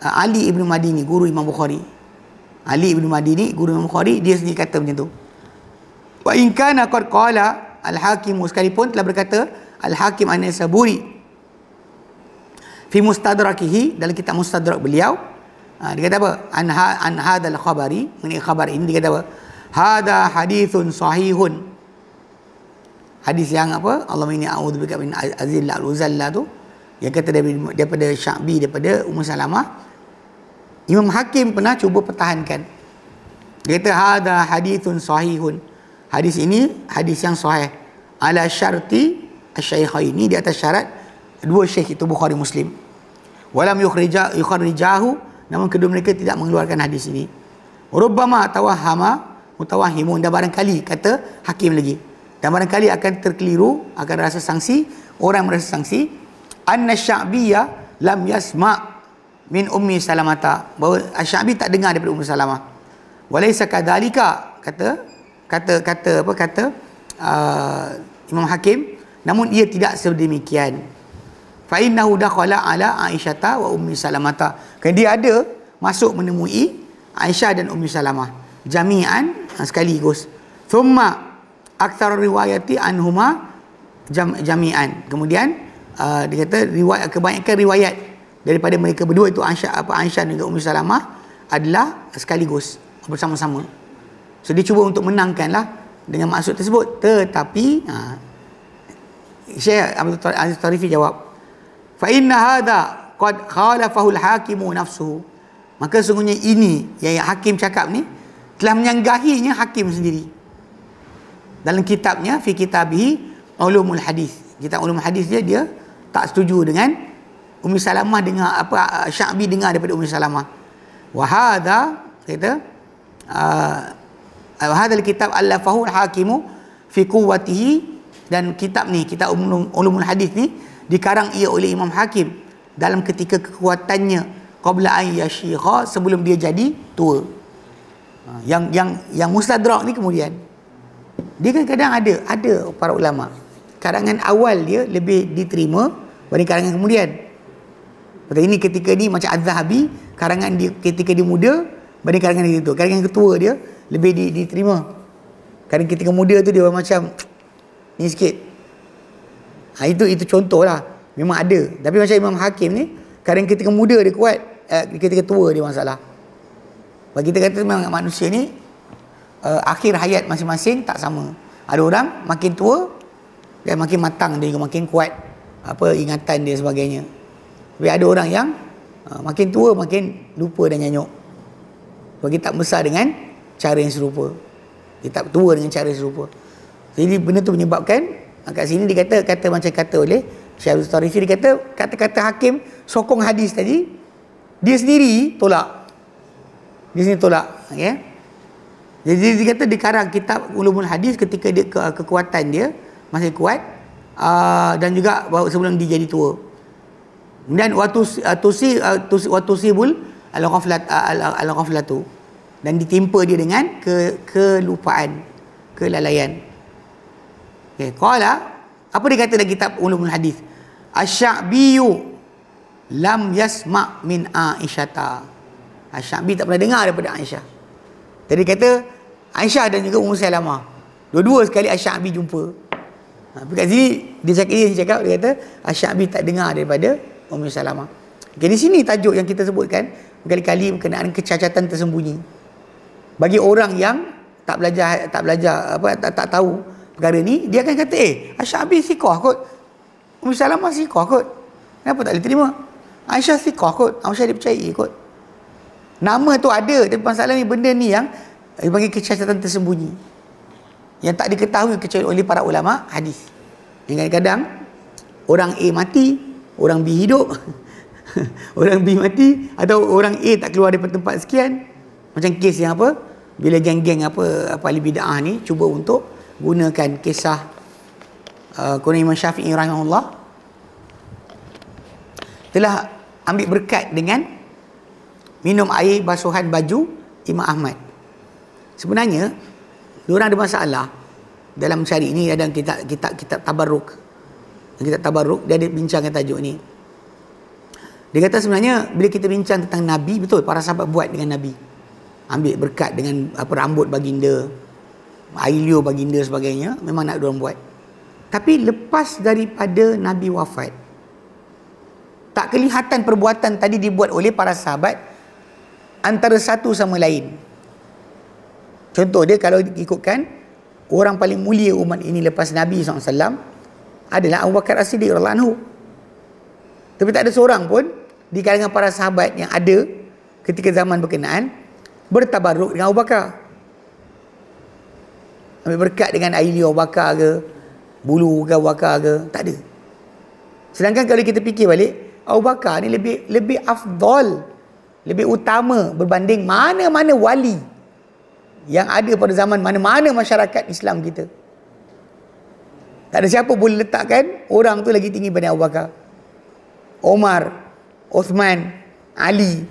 uh, Ali ibnu Madini guru Imam Bukhari Ali ibnu Madini guru Imam Bukhari dia sendiri kata macam tu Wa in kana qad qala al-hakim sekalipun telah berkata al-hakim an-nasaburi fi mustadrakihi dalam kitab mustadrak beliau ha, dia kata apa ha an hadal khabari ini khabar ini dia kata apa hada hadithun sahihun hadis yang apa Allah ini a'udzubika min azil al-uzalla tu yang kata daripada, daripada Syabi daripada Ummu Salamah Imam Hakim pernah cuba pertahankan dia kata hada hadithun sahihun Hadis ini hadis yang sahih. Ala syarti ini di atas syarat dua syekh itu Bukhari Muslim. Walam yukhrija yukhrijahu namun kedua mereka tidak mengeluarkan hadis ini. Rubbama tawahhama mutawahhimun dan barangkali kata hakim lagi. Dan barangkali akan terkeliru, akan rasa sanksi, orang merasa sanksi An sya'biya lam yasma min ummi salamata bahawa asy tak dengar daripada ummi salamah walaisa kadzalika kata kata kata apa kata uh, Imam Hakim namun ia tidak sedemikian fa innahu dakhala ala Aisyata wa Ummi Salamata kan dia ada masuk menemui Aisyah dan Ummi Salamah jami'an uh, sekaligus thumma aktsar riwayati anhuma jami'an kemudian uh, dia kata riwayat kebanyakan riwayat daripada mereka berdua itu Aisyah apa Aisyah dan juga Ummi Salamah adalah sekaligus bersama-sama So dia cuba untuk menangkanlah dengan maksud tersebut. Tetapi ha, Syekh Abdul Aziz Tarifi jawab, "Fa inna hadha qad khalafahu al-hakimu nafsu." Maka sungguhnya ini yang, hakim cakap ni telah menyanggahinya hakim sendiri. Dalam kitabnya fi kitabihi Ulumul Hadis. kita ulum Hadis dia dia tak setuju dengan Ummi Salamah dengan apa Syabi dengar daripada Ummi Salamah. Wa hadha kata ah, Eh, hadzal kitab allafahu al-hakimu fi quwwatihi dan kitab ni kitab ulumul hadis ni dikarang ia oleh Imam Hakim dalam ketika kekuatannya qabla an yashiha sebelum dia jadi tua ha, yang yang yang mustadrak ni kemudian dia kan kadang ada ada para ulama karangan awal dia lebih diterima berbanding karangan kemudian Maka ini ketika ni macam Az-Zahabi karangan dia ketika dia muda berbanding karangan dia tua karangan ketua dia lebih diterima. Kadang ketika muda tu dia macam ni sikit. Ha, itu itu contohlah. Memang ada. Tapi macam Imam Hakim ni, kadang ketika muda dia kuat, eh, ketika tua dia masalah. Bagi kita kata memang manusia ni uh, akhir hayat masing-masing tak sama. Ada orang makin tua dan makin matang dia makin kuat apa ingatan dia sebagainya. Tapi ada orang yang uh, makin tua makin lupa dan nyanyuk. Bagi tak besar dengan cara yang serupa. Dia tak tua dengan cara serupa. Jadi benda tu menyebabkan ah, kat sini dia kata kata macam kata oleh Syarul Tarifi dia kata kata-kata hakim sokong hadis tadi dia sendiri tolak. Dia sendiri tolak, okay? Ya. Jadi dia kata dia karang kitab ulumul hadis ketika dia ke, kekuatan dia masih kuat uh, dan juga sebelum dia jadi tua. Kemudian waktu uh, ah, tusi uh, tusi waktu sibul al-ghaflat uh, al-ghaflatu al ghaflat al ghaflatu dan ditimpa dia dengan ke kelupaan kelalaian okey qala apa dia kata dalam kitab ulumul hadis asy'abiyu lam yasma min aisyata asy'abi tak pernah dengar daripada aisyah tadi kata aisyah dan juga ummu salamah dua-dua sekali asy'abi jumpa ha, dekat sini dia cakap dia cakap dia kata asy'abi tak dengar daripada ummu salamah jadi okay, sini tajuk yang kita sebutkan berkali-kali berkenaan kecacatan tersembunyi bagi orang yang tak belajar tak belajar apa tak, tak tahu perkara ni dia akan kata eh Asy'abi siqah kot Ummu Salam masih siqah kot kenapa tak boleh terima Aisyah siqah kot Aisyah dipercayai kot nama tu ada tapi masalah ni benda ni yang dia eh, panggil kecacatan tersembunyi yang tak diketahui kecuali oleh para ulama hadis dengan kadang orang A mati orang B hidup orang B mati atau orang A tak keluar daripada tempat sekian macam kes yang apa bila geng-geng apa apa ahli bidah ni cuba untuk gunakan kisah uh, Imam Syafi'i rahimahullah telah ambil berkat dengan minum air basuhan baju Imam Ahmad. Sebenarnya diorang ada masalah dalam syari ini ada kita kita kita tabarruk. Kita tabarruk dia ada bincangkan tajuk ni. Dia kata sebenarnya bila kita bincang tentang nabi betul para sahabat buat dengan nabi ambil berkat dengan apa rambut baginda Ailio baginda sebagainya memang nak diorang buat tapi lepas daripada Nabi wafat tak kelihatan perbuatan tadi dibuat oleh para sahabat antara satu sama lain contoh dia kalau ikutkan orang paling mulia umat ini lepas Nabi SAW adalah Abu Bakar As-Siddiq Anhu tapi tak ada seorang pun di kalangan para sahabat yang ada ketika zaman berkenaan bertabaruk dengan Abu Bakar. Ambil berkat dengan Aili Abu Bakar ke, bulu ke Abu Bakar ke, tak ada. Sedangkan kalau kita fikir balik, Abu Bakar ni lebih lebih afdal, lebih utama berbanding mana-mana wali yang ada pada zaman mana-mana masyarakat Islam kita. Tak ada siapa boleh letakkan orang tu lagi tinggi daripada Abu Bakar. Omar, Osman, Ali,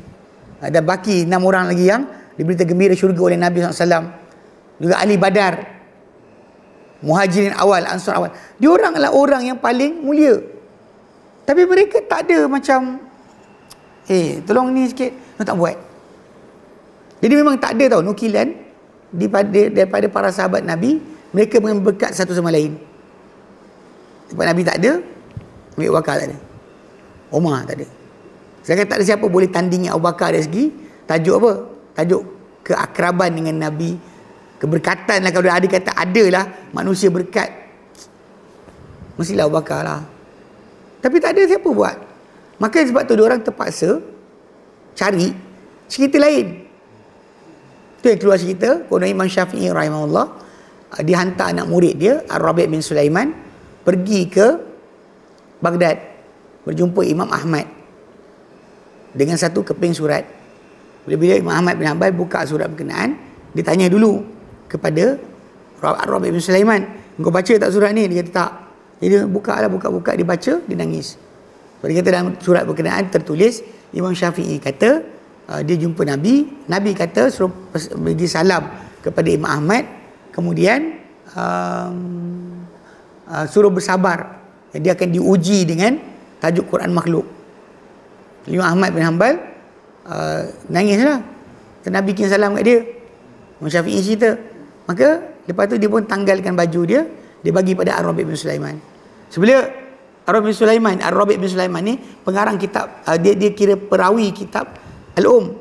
ada baki enam orang lagi yang Diberita gembira syurga oleh Nabi SAW. Juga Ali Badar. Muhajirin awal, ansur awal. Dia orang adalah orang yang paling mulia. Tapi mereka tak ada macam... Eh, hey, tolong ni sikit. No, tak buat. Jadi memang tak ada tau nukilan daripada, daripada para sahabat Nabi. Mereka mengembekat satu sama lain. Sebab Nabi tak ada, Ambil Bakar tak ada. Omar tak ada. Sedangkan tak ada siapa boleh tandingi Abu Bakar dari segi tajuk apa? tajuk keakraban dengan Nabi keberkatan lah kalau ada kata ada lah manusia berkat mestilah Abu Bakar lah tapi tak ada siapa buat maka sebab tu orang terpaksa cari cerita lain tu yang keluar cerita Kona Imam Syafi'i rahimahullah ah, dihantar anak murid dia Ar-Rabid bin Sulaiman pergi ke Baghdad berjumpa Imam Ahmad dengan satu keping surat bila-bila Imam Ahmad bin Hanbal buka surat berkenaan, dia tanya dulu kepada Rabi bin Sulaiman, kau baca tak surat ni? Dia kata tak. Jadi buka lah, buka-buka, dia baca, dia nangis. Dia kata dalam surat berkenaan tertulis, Imam Syafi'i kata, uh, dia jumpa Nabi, Nabi kata suruh pergi salam kepada Imam Ahmad, kemudian um, uh, suruh bersabar. Dia akan diuji dengan tajuk Quran makhluk. Imam Ahmad bin Hanbal Uh, nangislah. Kena bikin salam kat dia. Imam Syafi'i cerita. Maka lepas tu dia pun tanggalkan baju dia, dia bagi pada Ar-Rabi bin Sulaiman. Sebelum Ar-Rabi bin Sulaiman, Ar-Rabi bin Sulaiman ni pengarang kitab uh, dia dia kira perawi kitab Al-Um.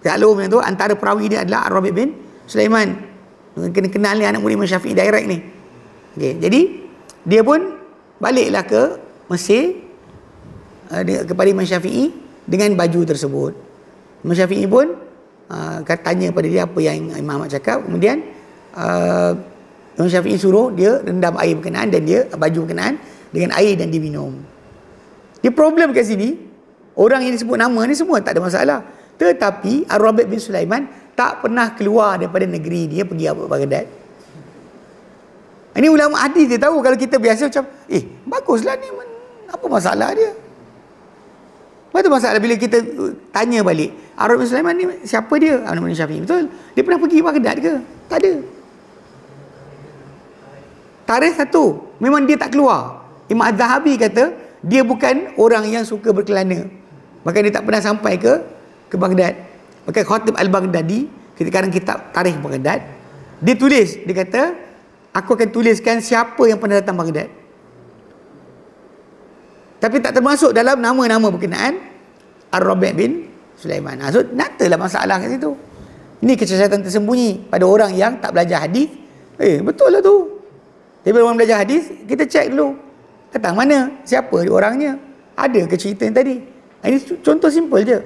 Kitab Al-Um yang tu antara perawi dia adalah Ar-Rabi bin Sulaiman. Kena kenal ni anak murid Imam Syafi'i direct ni. Okay, jadi dia pun baliklah ke Mesir uh, kepada Imam Syafi'i dengan baju tersebut. Imam Syafi'i pun uh, tanya pada dia apa yang Imam Ahmad cakap. Kemudian uh, Imam Syafi'i suruh dia rendam air berkenaan dan dia baju berkenaan dengan air dan diminum. Dia problem kat sini. Orang yang disebut nama ni semua tak ada masalah. Tetapi Ar-Rabid bin Sulaiman tak pernah keluar daripada negeri dia pergi Abu Baghdad. Ini ulama hadis dia tahu kalau kita biasa macam eh baguslah ni apa masalah dia Lepas tu masalah bila kita uh, tanya balik, Arab bin Sulaiman ni siapa dia? Arun ah, bin Syafi'i. Betul? Dia pernah pergi Baghdad ke? Tak ada. Tarikh satu, memang dia tak keluar. Imam Az-Zahabi kata, dia bukan orang yang suka berkelana. Bahkan dia tak pernah sampai ke ke Baghdad. Bahkan Khatib Al-Baghdadi, kita sekarang kitab tarikh Baghdad, dia tulis, dia kata, aku akan tuliskan siapa yang pernah datang Baghdad. Tapi tak termasuk dalam nama-nama berkenaan Ar-Rabi' bin Sulaiman. Ha, so, natalah masalah kat situ. Ini kecacatan tersembunyi pada orang yang tak belajar hadis. Eh, betul lah tu. Tapi orang belajar hadis, kita cek dulu. Datang mana? Siapa orangnya? Ada ke cerita yang tadi? Ha, ini contoh simple je.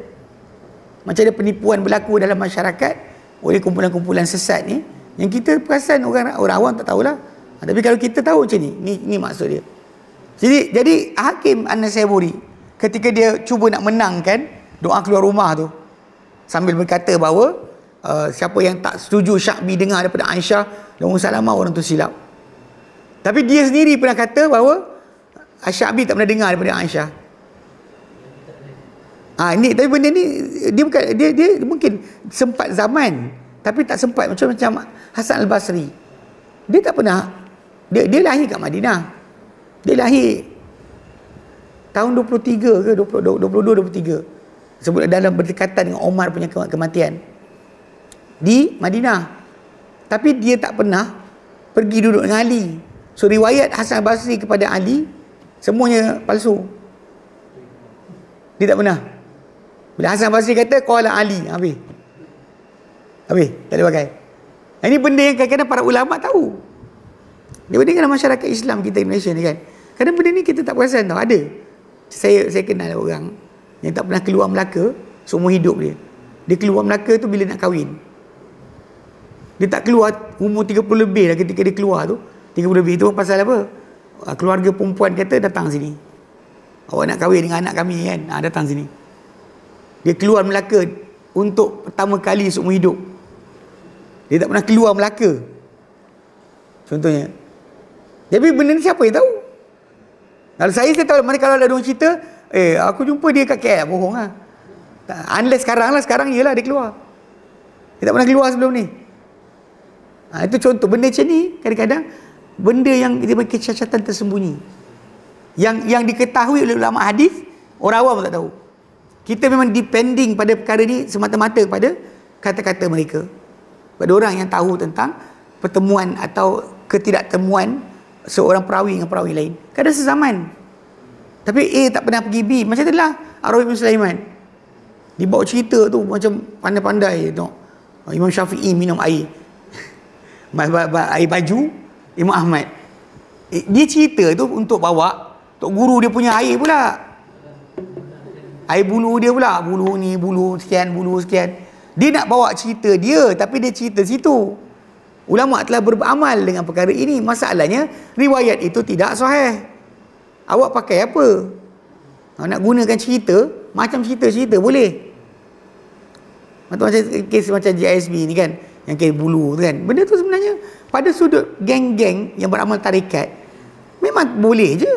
Macam ada penipuan berlaku dalam masyarakat oleh kumpulan-kumpulan sesat ni yang kita perasan orang orang awam tak tahulah. Ha, tapi kalau kita tahu macam ni, ni, ni maksud dia. Jadi jadi Hakim An-Nasaiburi ketika dia cuba nak menangkan doa keluar rumah tu sambil berkata bahawa uh, siapa yang tak setuju Syakbi dengar daripada Aisyah dan Ummu Salamah orang tu silap. Tapi dia sendiri pernah kata bahawa eh, Syakbi tak pernah dengar daripada Aisyah. Ah ha, ini tapi benda ni dia bukan dia dia mungkin sempat zaman tapi tak sempat macam macam Hasan Al-Basri. Dia tak pernah dia dia lahir kat Madinah. Dia lahir tahun 23 ke 22 23 sebut dalam berdekatan dengan Omar punya kematian di Madinah. Tapi dia tak pernah pergi duduk dengan Ali. So riwayat Hasan Basri kepada Ali semuanya palsu. Dia tak pernah. Bila Hasan Basri kata qala Ali, habis. Habis, tak boleh pakai. Ini benda yang kadang-kadang para ulama tahu. Dia benda dengan masyarakat Islam kita di Malaysia ni kan. Kadang benda ni kita tak perasan tau Ada Saya saya kenal orang Yang tak pernah keluar Melaka Semua hidup dia Dia keluar Melaka tu bila nak kahwin Dia tak keluar umur 30 lebih lah ketika dia keluar tu 30 lebih tu pasal apa ah, Keluarga perempuan kata datang sini Awak nak kahwin dengan anak kami kan ha, Datang sini Dia keluar Melaka Untuk pertama kali seumur hidup Dia tak pernah keluar Melaka Contohnya Tapi benda ni siapa yang tahu Nah saya, saya tahu mana kalau ada orang cerita, eh, aku jumpa dia kat KL, bohong lah. Unless sekarang lah, sekarang ialah dia keluar. Dia tak pernah keluar sebelum ni. Ha, itu contoh, benda macam ni, kadang-kadang, benda yang dia punya kecacatan tersembunyi. Yang yang diketahui oleh ulama hadis, orang awam tak tahu. Kita memang depending pada perkara ni semata-mata pada kata-kata mereka. Pada orang yang tahu tentang pertemuan atau ketidaktemuan seorang perawi dengan perawi lain. Kan sezaman. Tapi A tak pernah pergi B. Macam itulah Arawi bin Sulaiman. Dia bawa cerita tu macam pandai-pandai. Tengok. Imam Syafi'i minum air. air baju. Imam Ahmad. Eh, dia cerita tu untuk bawa Tok Guru dia punya air pula. Air bulu dia pula. Bulu ni, bulu sekian, bulu sekian. Dia nak bawa cerita dia tapi dia cerita situ. Ulama telah beramal dengan perkara ini. Masalahnya riwayat itu tidak sahih. Awak pakai apa? Awak nak gunakan cerita, macam cerita-cerita boleh. Macam macam kes macam JSB ni kan, yang kes bulu tu kan. Benda tu sebenarnya pada sudut geng-geng yang beramal tarikat memang boleh je.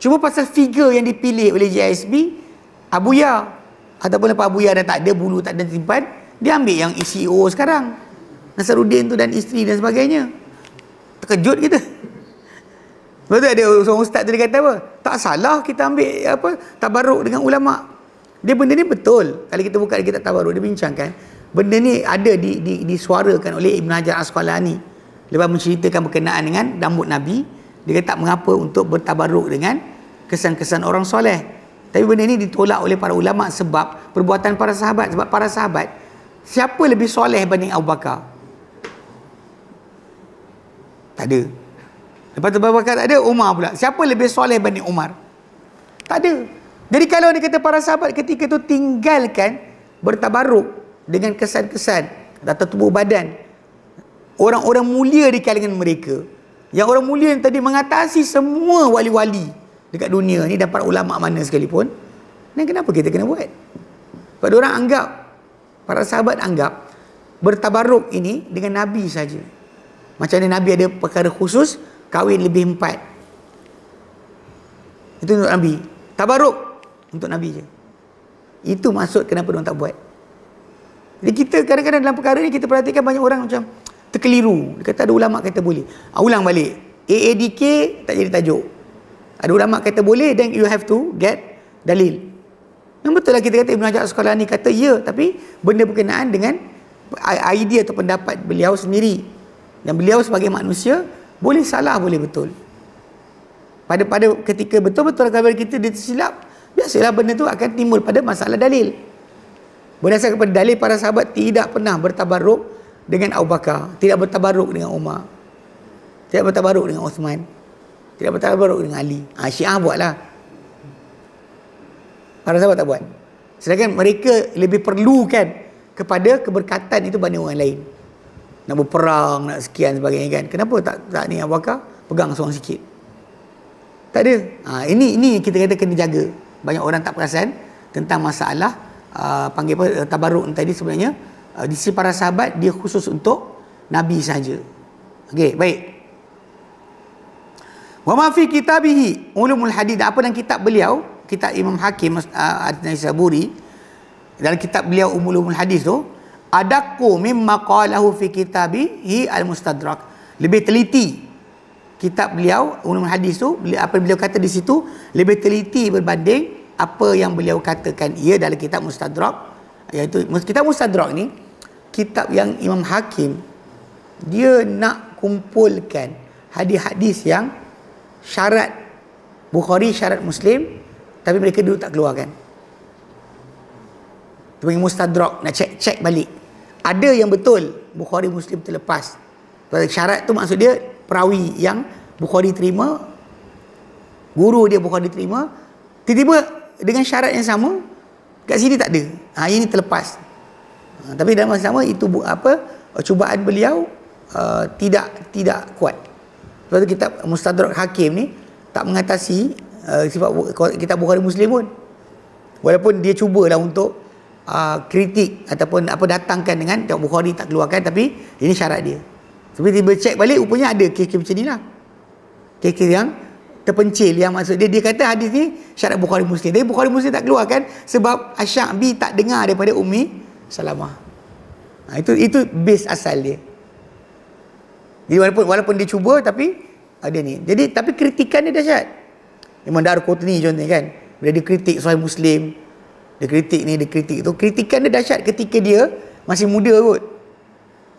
Cuma pasal figure yang dipilih oleh JSB Abuya ataupun apa Abuya dah tak ada bulu tak ada simpan, dia ambil yang ICO e sekarang. Nasaruddin tu dan isteri dan sebagainya. Terkejut kita. Lepas tu ada seorang ustaz tu dia kata apa? Tak salah kita ambil apa tabaruk dengan ulama. Dia benda ni betul. Kalau kita buka kita tabaruk dia bincangkan. Benda ni ada di, di, disuarakan oleh Ibn Hajar Asqalani. Lepas menceritakan berkenaan dengan rambut Nabi. Dia kata mengapa untuk bertabaruk dengan kesan-kesan orang soleh. Tapi benda ni ditolak oleh para ulama sebab perbuatan para sahabat. Sebab para sahabat, siapa lebih soleh banding Abu Bakar? Tak ada. Lepas tu Abu Bakar tak ada, Umar pula. Siapa lebih soleh banding Umar? Tak ada. Jadi kalau dia kata para sahabat ketika itu tinggalkan bertabaruk dengan kesan-kesan data tubuh badan orang-orang mulia di kalangan mereka yang orang mulia yang tadi mengatasi semua wali-wali dekat dunia ni dan para ulama mana sekalipun dan kenapa kita kena buat pada orang anggap para sahabat anggap bertabaruk ini dengan Nabi saja macam mana Nabi ada perkara khusus Kahwin lebih empat Itu untuk Nabi Tabaruk Untuk Nabi je Itu maksud kenapa orang tak buat Jadi kita kadang-kadang dalam perkara ni Kita perhatikan banyak orang macam Terkeliru Dia kata ada ulama' kata boleh ha, Ulang balik AADK tak jadi tajuk Ada ulama' kata boleh Then you have to get dalil Memang betul lah kita kata Ibn Hajar sekolah ni kata ya Tapi benda berkenaan dengan idea atau pendapat beliau sendiri dan beliau sebagai manusia boleh salah boleh betul. Pada pada ketika betul-betul kabar kita dia tersilap, biasalah benda tu akan timbul pada masalah dalil. Berdasarkan kepada dalil para sahabat tidak pernah bertabarruk dengan Abu Bakar, tidak bertabarruk dengan Umar. Tidak bertabarruk dengan Uthman. Tidak bertabarruk dengan Ali. Ah ha, Syiah buatlah. Para sahabat tak buat. Sedangkan mereka lebih perlukan kepada keberkatan itu banding orang lain nak berperang nak sekian sebagainya kan kenapa tak tak ni Abu Bakar pegang seorang sikit tak ada ha, ini ini kita kata kena jaga banyak orang tak perasan tentang masalah uh, panggil apa uh, tabaruk tadi sebenarnya uh, di sisi para sahabat dia khusus untuk nabi saja okey baik wa ma fi kitabihi ulumul hadid apa dalam kitab beliau kitab Imam Hakim uh, Ad-Naisaburi dalam kitab beliau Ulumul Hadis tu adakku mimma qalahu fi kitabihi al-mustadrak lebih teliti kitab beliau ulum hadis tu apa beliau kata di situ lebih teliti berbanding apa yang beliau katakan ia dalam kitab mustadrak iaitu kitab mustadrak ni kitab yang Imam Hakim dia nak kumpulkan hadis-hadis yang syarat Bukhari syarat Muslim tapi mereka dulu tak keluarkan dia panggil mustadrak nak cek-cek balik ada yang betul Bukhari Muslim terlepas syarat tu maksud dia perawi yang Bukhari terima guru dia Bukhari terima tiba-tiba dengan syarat yang sama kat sini tak ada ha, ini terlepas ha, tapi dalam masa sama itu apa cubaan beliau uh, tidak tidak kuat sebab tu kitab Mustadrak Hakim ni tak mengatasi uh, sebab kitab Bukhari Muslim pun walaupun dia cubalah untuk Uh, kritik ataupun apa datangkan dengan Tengok Bukhari tak keluarkan tapi ini syarat dia. Tapi tiba cek balik rupanya ada kek macam inilah. Kek yang terpencil yang maksud dia dia kata hadis ni syarat Bukhari Muslim. Tapi Bukhari Muslim tak keluarkan sebab Asy'abi tak dengar daripada umi Salamah. Ha, itu itu base asal dia. Jadi walaupun walaupun dia cuba tapi ada ni. Jadi tapi kritikan dia dahsyat. Imam Darqutni contohnya kan. Bila dia kritik Sahih Muslim, dia kritik ni, dia kritik tu. Kritikan dia dahsyat ketika dia masih muda kot.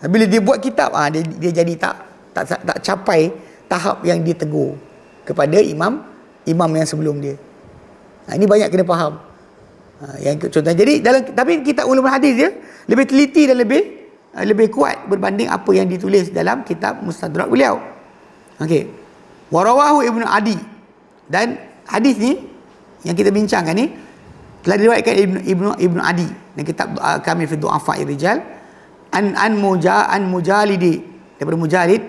Bila dia buat kitab, ah ha, dia, dia jadi tak, tak tak tak capai tahap yang dia tegur kepada imam imam yang sebelum dia. Ha, ini banyak kena faham. Ha, yang contoh jadi dalam tapi kita ulama hadis dia lebih teliti dan lebih ah, lebih kuat berbanding apa yang ditulis dalam kitab Mustadrak beliau. Okey. Warawahu Ibnu Adi dan hadis ni yang kita bincangkan ni telah diriwayatkan Ibnu Ibnu Ibn Adi dan kitab uh, kami fi du'afa rijal an an muja an mujalidi daripada mujalid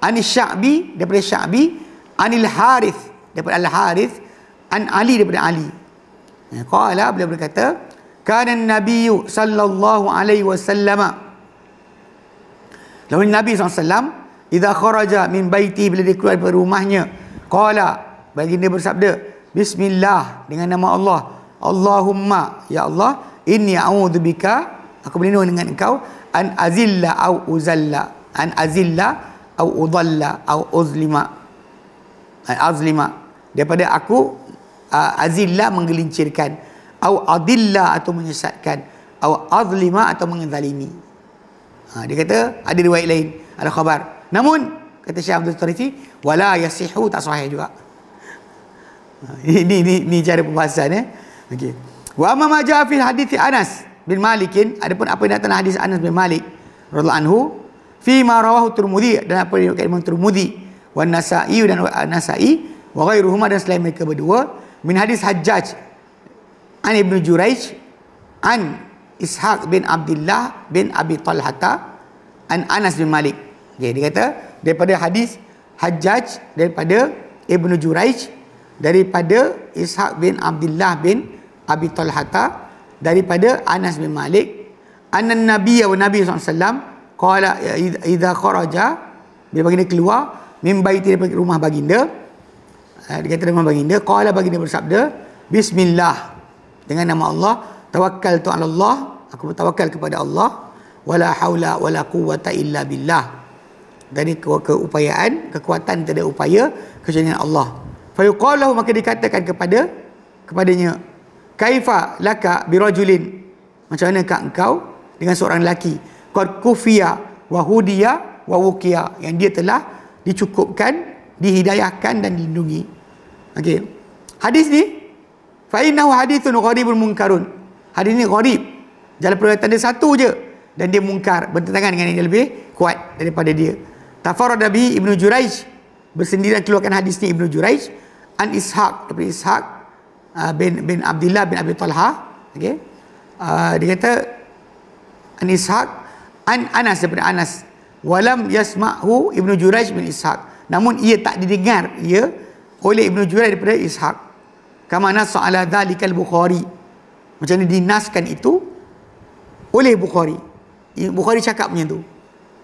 an syabi daripada syabi anil harith daripada al harith an ali daripada ali ya, qala beliau berkata kana nabiyyu sallallahu alaihi wasallam lawan nabi sallallahu idza kharaja min baiti bila dia keluar dari rumahnya qala baginda bersabda bismillah dengan nama Allah Allahumma ya Allah inni a'udzubika aku berlindung dengan engkau an azilla au uzalla an azilla au udalla au uzlima an azlima daripada aku uh, azilla menggelincirkan au adilla atau menyesatkan au azlima atau menzalimi ha, dia kata ada riwayat lain ada khabar namun kata Syekh Abdul Tariti wala yasihu tak sahih juga ini, ha, ini, ini, ini cara pembahasan eh? Okey. Wa amma ja fi hadits Anas bin Malik, adapun apa yang datang hadis Anas bin Malik radhiyallahu anhu fi ma rawahu Tirmizi dan apa yang diriwayatkan Imam Tirmizi wa Nasa'i dan Nasa'i wa ghairuhuma dan selain mereka berdua min hadis Hajjaj an Ibn Juraij an Ishaq bin Abdullah bin Abi Talhata, an Anas bin Malik. Okey, dia kata daripada hadis Hajjaj daripada ibnu Juraij daripada Ishaq bin Abdullah bin Abi Talhata daripada Anas bin Malik anna Nabi wa nabiy sallallahu alaihi wasallam qala ya, idza kharaja bila baginda keluar min baiti daripada rumah baginda eh, dia kata rumah baginda qala baginda bersabda bismillah dengan nama Allah tawakkal tu ala Allah aku bertawakal kepada Allah wala haula wala quwwata illa billah dari ke- keupayaan kekuatan tiada upaya kecuali Allah fa yuqalu maka dikatakan kepada kepadanya kaifa laka birajulin macam mana kak engkau dengan seorang lelaki qad kufiya wa hudiya wa wukiya yang dia telah dicukupkan dihidayahkan dan dilindungi okey hadis ni fa innahu hadithun gharibul munkarun hadis ni gharib jalan perawatan dia satu je dan dia mungkar bertentangan dengan yang lebih kuat daripada dia tafarrada bi ibnu juraij bersendirian keluarkan hadis ni ibnu juraij an ishaq daripada ishaq Ah, bin bin Abdullah bin Abi Talha okey uh, dia kata an Ishaq an Anas bin Anas walam yasma'hu Ibnu Juraij bin Ishaq namun ia tak didengar ia oleh Ibnu Juraij daripada Ishaq kama nas ala dzalikal Bukhari macam ni dinaskan itu oleh Bukhari Bukhari cakap macam tu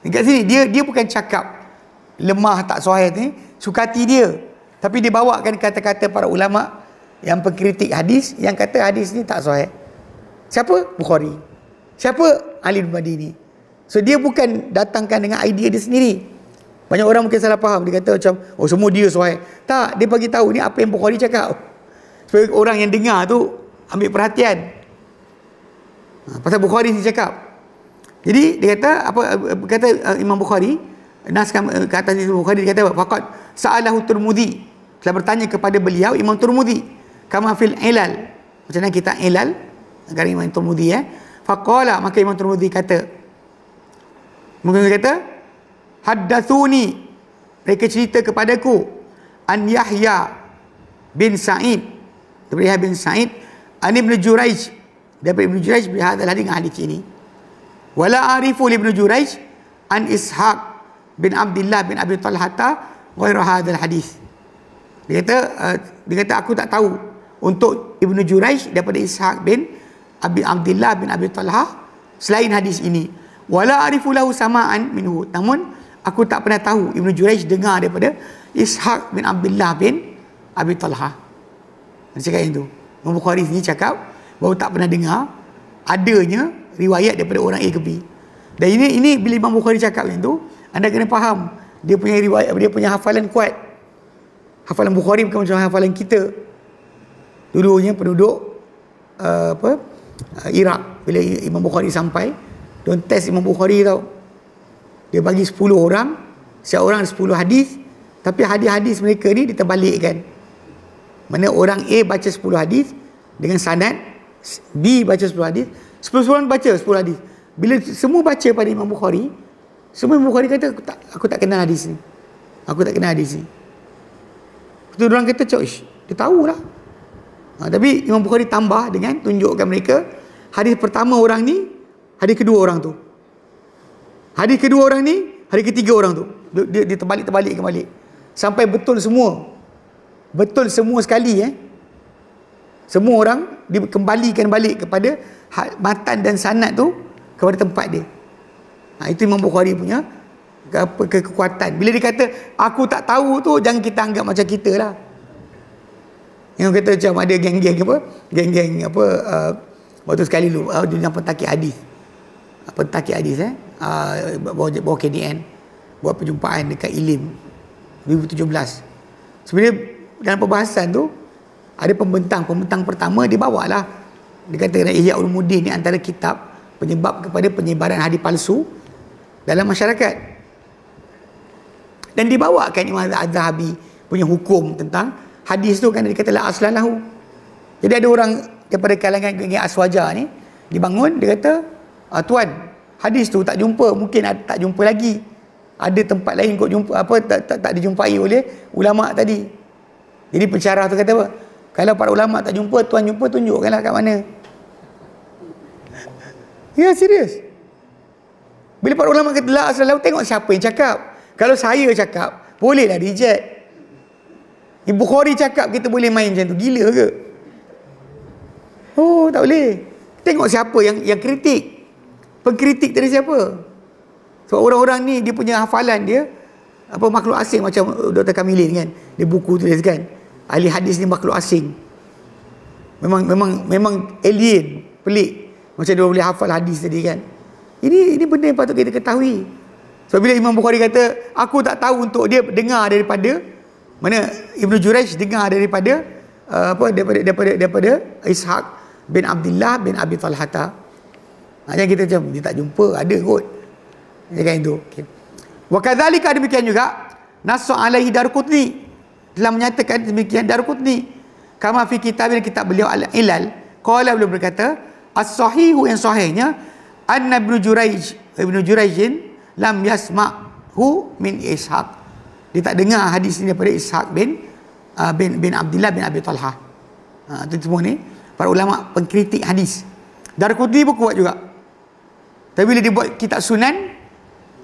dekat sini dia dia bukan cakap lemah tak sahih ni suka sukati dia tapi dibawakan kata-kata para ulama' Yang pengkritik hadis Yang kata hadis ni tak sahih Siapa? Bukhari Siapa? Ali bin Madini So dia bukan datangkan dengan idea dia sendiri Banyak orang mungkin salah faham Dia kata macam Oh semua dia sahih Tak Dia bagi tahu ni apa yang Bukhari cakap Supaya orang yang dengar tu Ambil perhatian ha, Pasal Bukhari ni cakap Jadi dia kata apa Kata uh, Imam Bukhari Naskah eh, uh, ke atas Imam Bukhari Dia kata Fakat Sa'alahu Turmudi telah bertanya kepada beliau Imam Turmudi kama fil ilal macam mana kita ilal dari Imam Tirmidhi eh faqala maka Imam Tirmidhi kata mungkin dia kata haddatsuni mereka cerita kepadaku an Yahya bin Sa'id daripada bin Sa'id Ani bin Juraij daripada Ibn Juraij berhadis hadis dengan hadis ini wala arifu li Ibn Juraij an Ishaq bin Abdullah bin Abi Talhah ghairu hadis dia kata uh, dia kata aku tak tahu untuk Ibnu Juraij daripada Ishaq bin Abi Abdullah bin Abi Talha selain hadis ini wala arifu lahu sama'an minhu namun aku tak pernah tahu Ibnu Juraij dengar daripada Ishaq bin Abdullah bin Abi Talha dia cakap yang tu Imam Bukhari ni cakap bahawa tak pernah dengar adanya riwayat daripada orang A ke B dan ini ini bila Imam Bukhari cakap yang tu anda kena faham dia punya riwayat dia punya hafalan kuat hafalan Bukhari bukan macam hafalan kita dulunya penduduk uh, apa uh, Iraq bila Imam Bukhari sampai don test Imam Bukhari tau dia bagi 10 orang setiap orang ada 10 hadis tapi hadis-hadis mereka ni diterbalikkan mana orang A baca 10 hadis dengan sanad B baca 10 hadis 10 orang baca 10 hadis bila semua baca pada Imam Bukhari semua Imam Bukhari kata aku tak, aku tak kenal hadis ni aku tak kenal hadis ni tu orang kata cok dia lah. Ha, tapi Imam Bukhari tambah dengan tunjukkan mereka hadis pertama orang ni, hadis kedua orang tu. Hadis kedua orang ni, hadis ketiga orang tu. Dia, dia terbalik-terbalik kembali. Sampai betul semua. Betul semua sekali eh. Semua orang dikembalikan balik kepada ha, matan dan sanad tu kepada tempat dia. Ha, itu Imam Bukhari punya ke, ke, kekuatan. Bila dia kata aku tak tahu tu jangan kita anggap macam kita lah. Yang kata macam ada geng-geng apa? Geng-geng apa? Uh, waktu sekali lu uh, dunia pentakik hadis. Uh, pentakik hadis eh. Uh, bawa, bawa KDN buat perjumpaan dekat Ilim 2017. Sebenarnya dalam perbahasan tu ada pembentang. Pembentang pertama dia bawa lah. Dia kata kena Ihya ni antara kitab penyebab kepada penyebaran hadis palsu dalam masyarakat. Dan dibawakan Imam Az-Zahabi punya hukum tentang hadis tu kan dia kata la aslanahu. Jadi ada orang daripada kalangan geng Aswaja ni dibangun dia kata ah, tuan hadis tu tak jumpa mungkin tak jumpa lagi. Ada tempat lain kot jumpa apa tak tak, tak dijumpai oleh ulama tadi. Jadi pencerah tu kata apa? Kalau para ulama tak jumpa tuan jumpa tunjukkanlah kat mana. Ya yeah, serius. Bila para ulama kata la aslanahu tengok siapa yang cakap. Kalau saya cakap boleh lah reject. Ibu Khori cakap kita boleh main macam tu. Gila ke? Oh, tak boleh. Tengok siapa yang yang kritik. Pengkritik dari siapa? Sebab orang-orang ni dia punya hafalan dia apa makhluk asing macam eh, Dr. Kamilin kan. Dia buku tulis kan. Ahli hadis ni makhluk asing. Memang memang memang alien, pelik. Macam dia boleh hafal hadis tadi kan. Ini ini benda yang patut kita ketahui. so, bila Imam Bukhari kata, aku tak tahu untuk dia dengar daripada mana Ibnu Juraij dengar daripada uh, apa daripada daripada daripada Ishaq bin Abdullah bin Abi Talhah. Macam kita macam dia tak jumpa ada kot. Ya kan itu. Okey. Wa kadzalika demikian juga nas alaihi Darqutni telah menyatakan demikian Darqutni kama fi kitab kitab beliau Al Ilal qala beliau berkata as-sahihu yang sahihnya an Ibnu Juraij Ibnu Juraij lam yasma hu min Ishaq dia tak dengar hadis ini daripada Ishaq bin uh, bin bin Abdullah bin Abi Talha. Ha ah, itu semua ni para ulama pengkritik hadis. Darqutni pun kuat juga. Tapi bila dia buat kitab sunan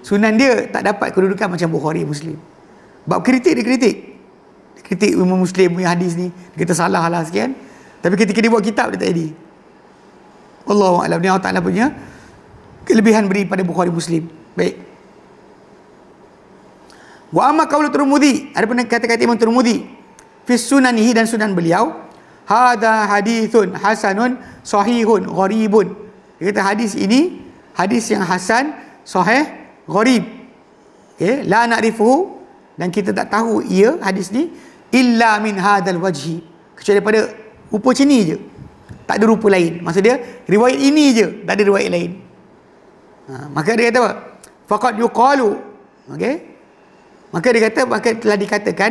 sunan dia tak dapat kedudukan macam Bukhari Muslim. Bab kritik dia kritik. Dia kritik ulama Muslim punya hadis ni dia kata salah lah sekian. Tapi ketika dia buat kitab dia tak jadi. Allah Taala punya kelebihan beri pada Bukhari Muslim. Baik. Wa amma qawlu Tirmizi, ada pun kata-kata Imam Tirmizi fi sunanihi dan sunan beliau, hadza hadithun hasanun sahihun gharibun. Dia kata hadis ini hadis yang hasan, sahih, gharib. Okay. la na'rifuhu dan kita tak tahu ia hadis ni illa min hadzal wajhi kecuali daripada rupa sini je tak ada rupa lain maksud dia riwayat ini je tak ada riwayat lain ha, maka dia kata apa faqad yuqalu okey Maka dia kata maka telah dikatakan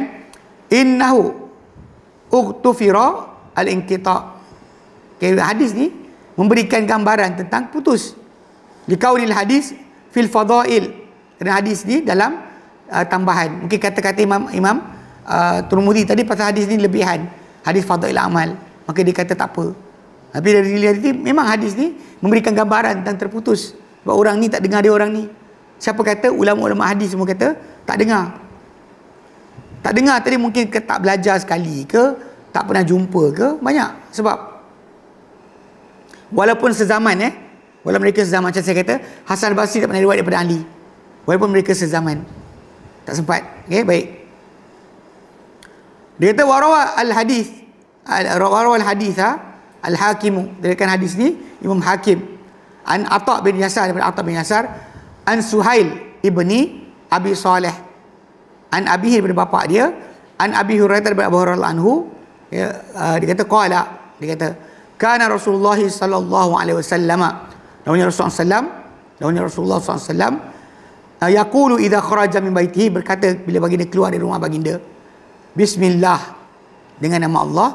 innahu uqtufira al-inqita. Okay, hadis ni memberikan gambaran tentang putus. Di Dikaulil hadis fil fadail. Dan hadis ni dalam uh, tambahan. Mungkin kata-kata Imam Imam uh, Turmudi tadi pasal hadis ni lebihan. Hadis fadail amal. Maka dia kata tak apa. Tapi dari dilihat ni memang hadis ni memberikan gambaran tentang terputus. Sebab orang ni tak dengar dia orang ni. Siapa kata ulama-ulama hadis semua kata tak dengar tak dengar tadi mungkin ke tak belajar sekali ke tak pernah jumpa ke banyak sebab walaupun sezaman eh walaupun mereka sezaman macam saya kata Hasan Basri tak pernah lewat daripada Ali walaupun mereka sezaman tak sempat okey baik dia kata warawa al-hadis warawa al-hadis ha? al-hakim dia hadis ni Imam Hakim an Atha bin Yasar daripada Atha bin Yasar an Suhail ibni Abi Saleh an Abi daripada bapa dia an Abi Hurairah daripada Abu Hurairah anhu ya, uh, dia kata qala dia kata kana Rasulullah sallallahu alaihi wasallam lawannya Rasulullah sallam lawannya Rasulullah sallam uh, yaqulu idza kharaja min baitihi berkata bila baginda keluar dari rumah baginda bismillah dengan nama Allah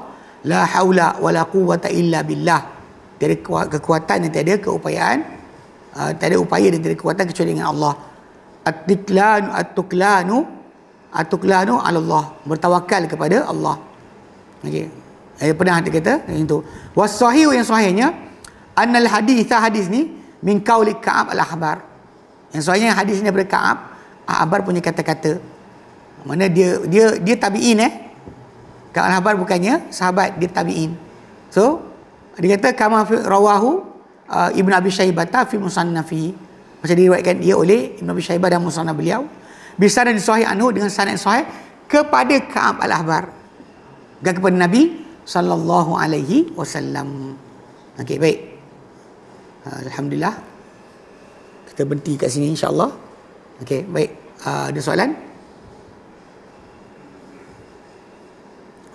la haula wala quwwata illa billah tiada kekuatan dan tiada keupayaan uh, tiada upaya dan tiada kekuatan kecuali dengan Allah At-tiklanu At-tuklanu Allah Bertawakal kepada Allah Okay Eh, pernah dia kata Yang itu Wasahiu yang sahihnya Anal hadis, hadis ni Min kauli ka'ab al-ahbar Yang sahihnya hadis ni daripada ka'ab Ahbar punya kata-kata Mana dia Dia dia tabi'in eh Ka'ab al-ahbar bukannya Sahabat dia tabi'in So Dia kata Kama rawahu uh, Ibn Abi Syahibata Fi musannafihi macam diriwayatkan dia oleh Imam Syaibah dan Musanna beliau bisan dan sahih anhu dengan sanad sahih kepada Ka'ab al-Ahbar dan kepada Nabi sallallahu alaihi wasallam. Okey baik. Ha, alhamdulillah. Kita berhenti kat sini insya-Allah. Okey baik. Ha, ada soalan?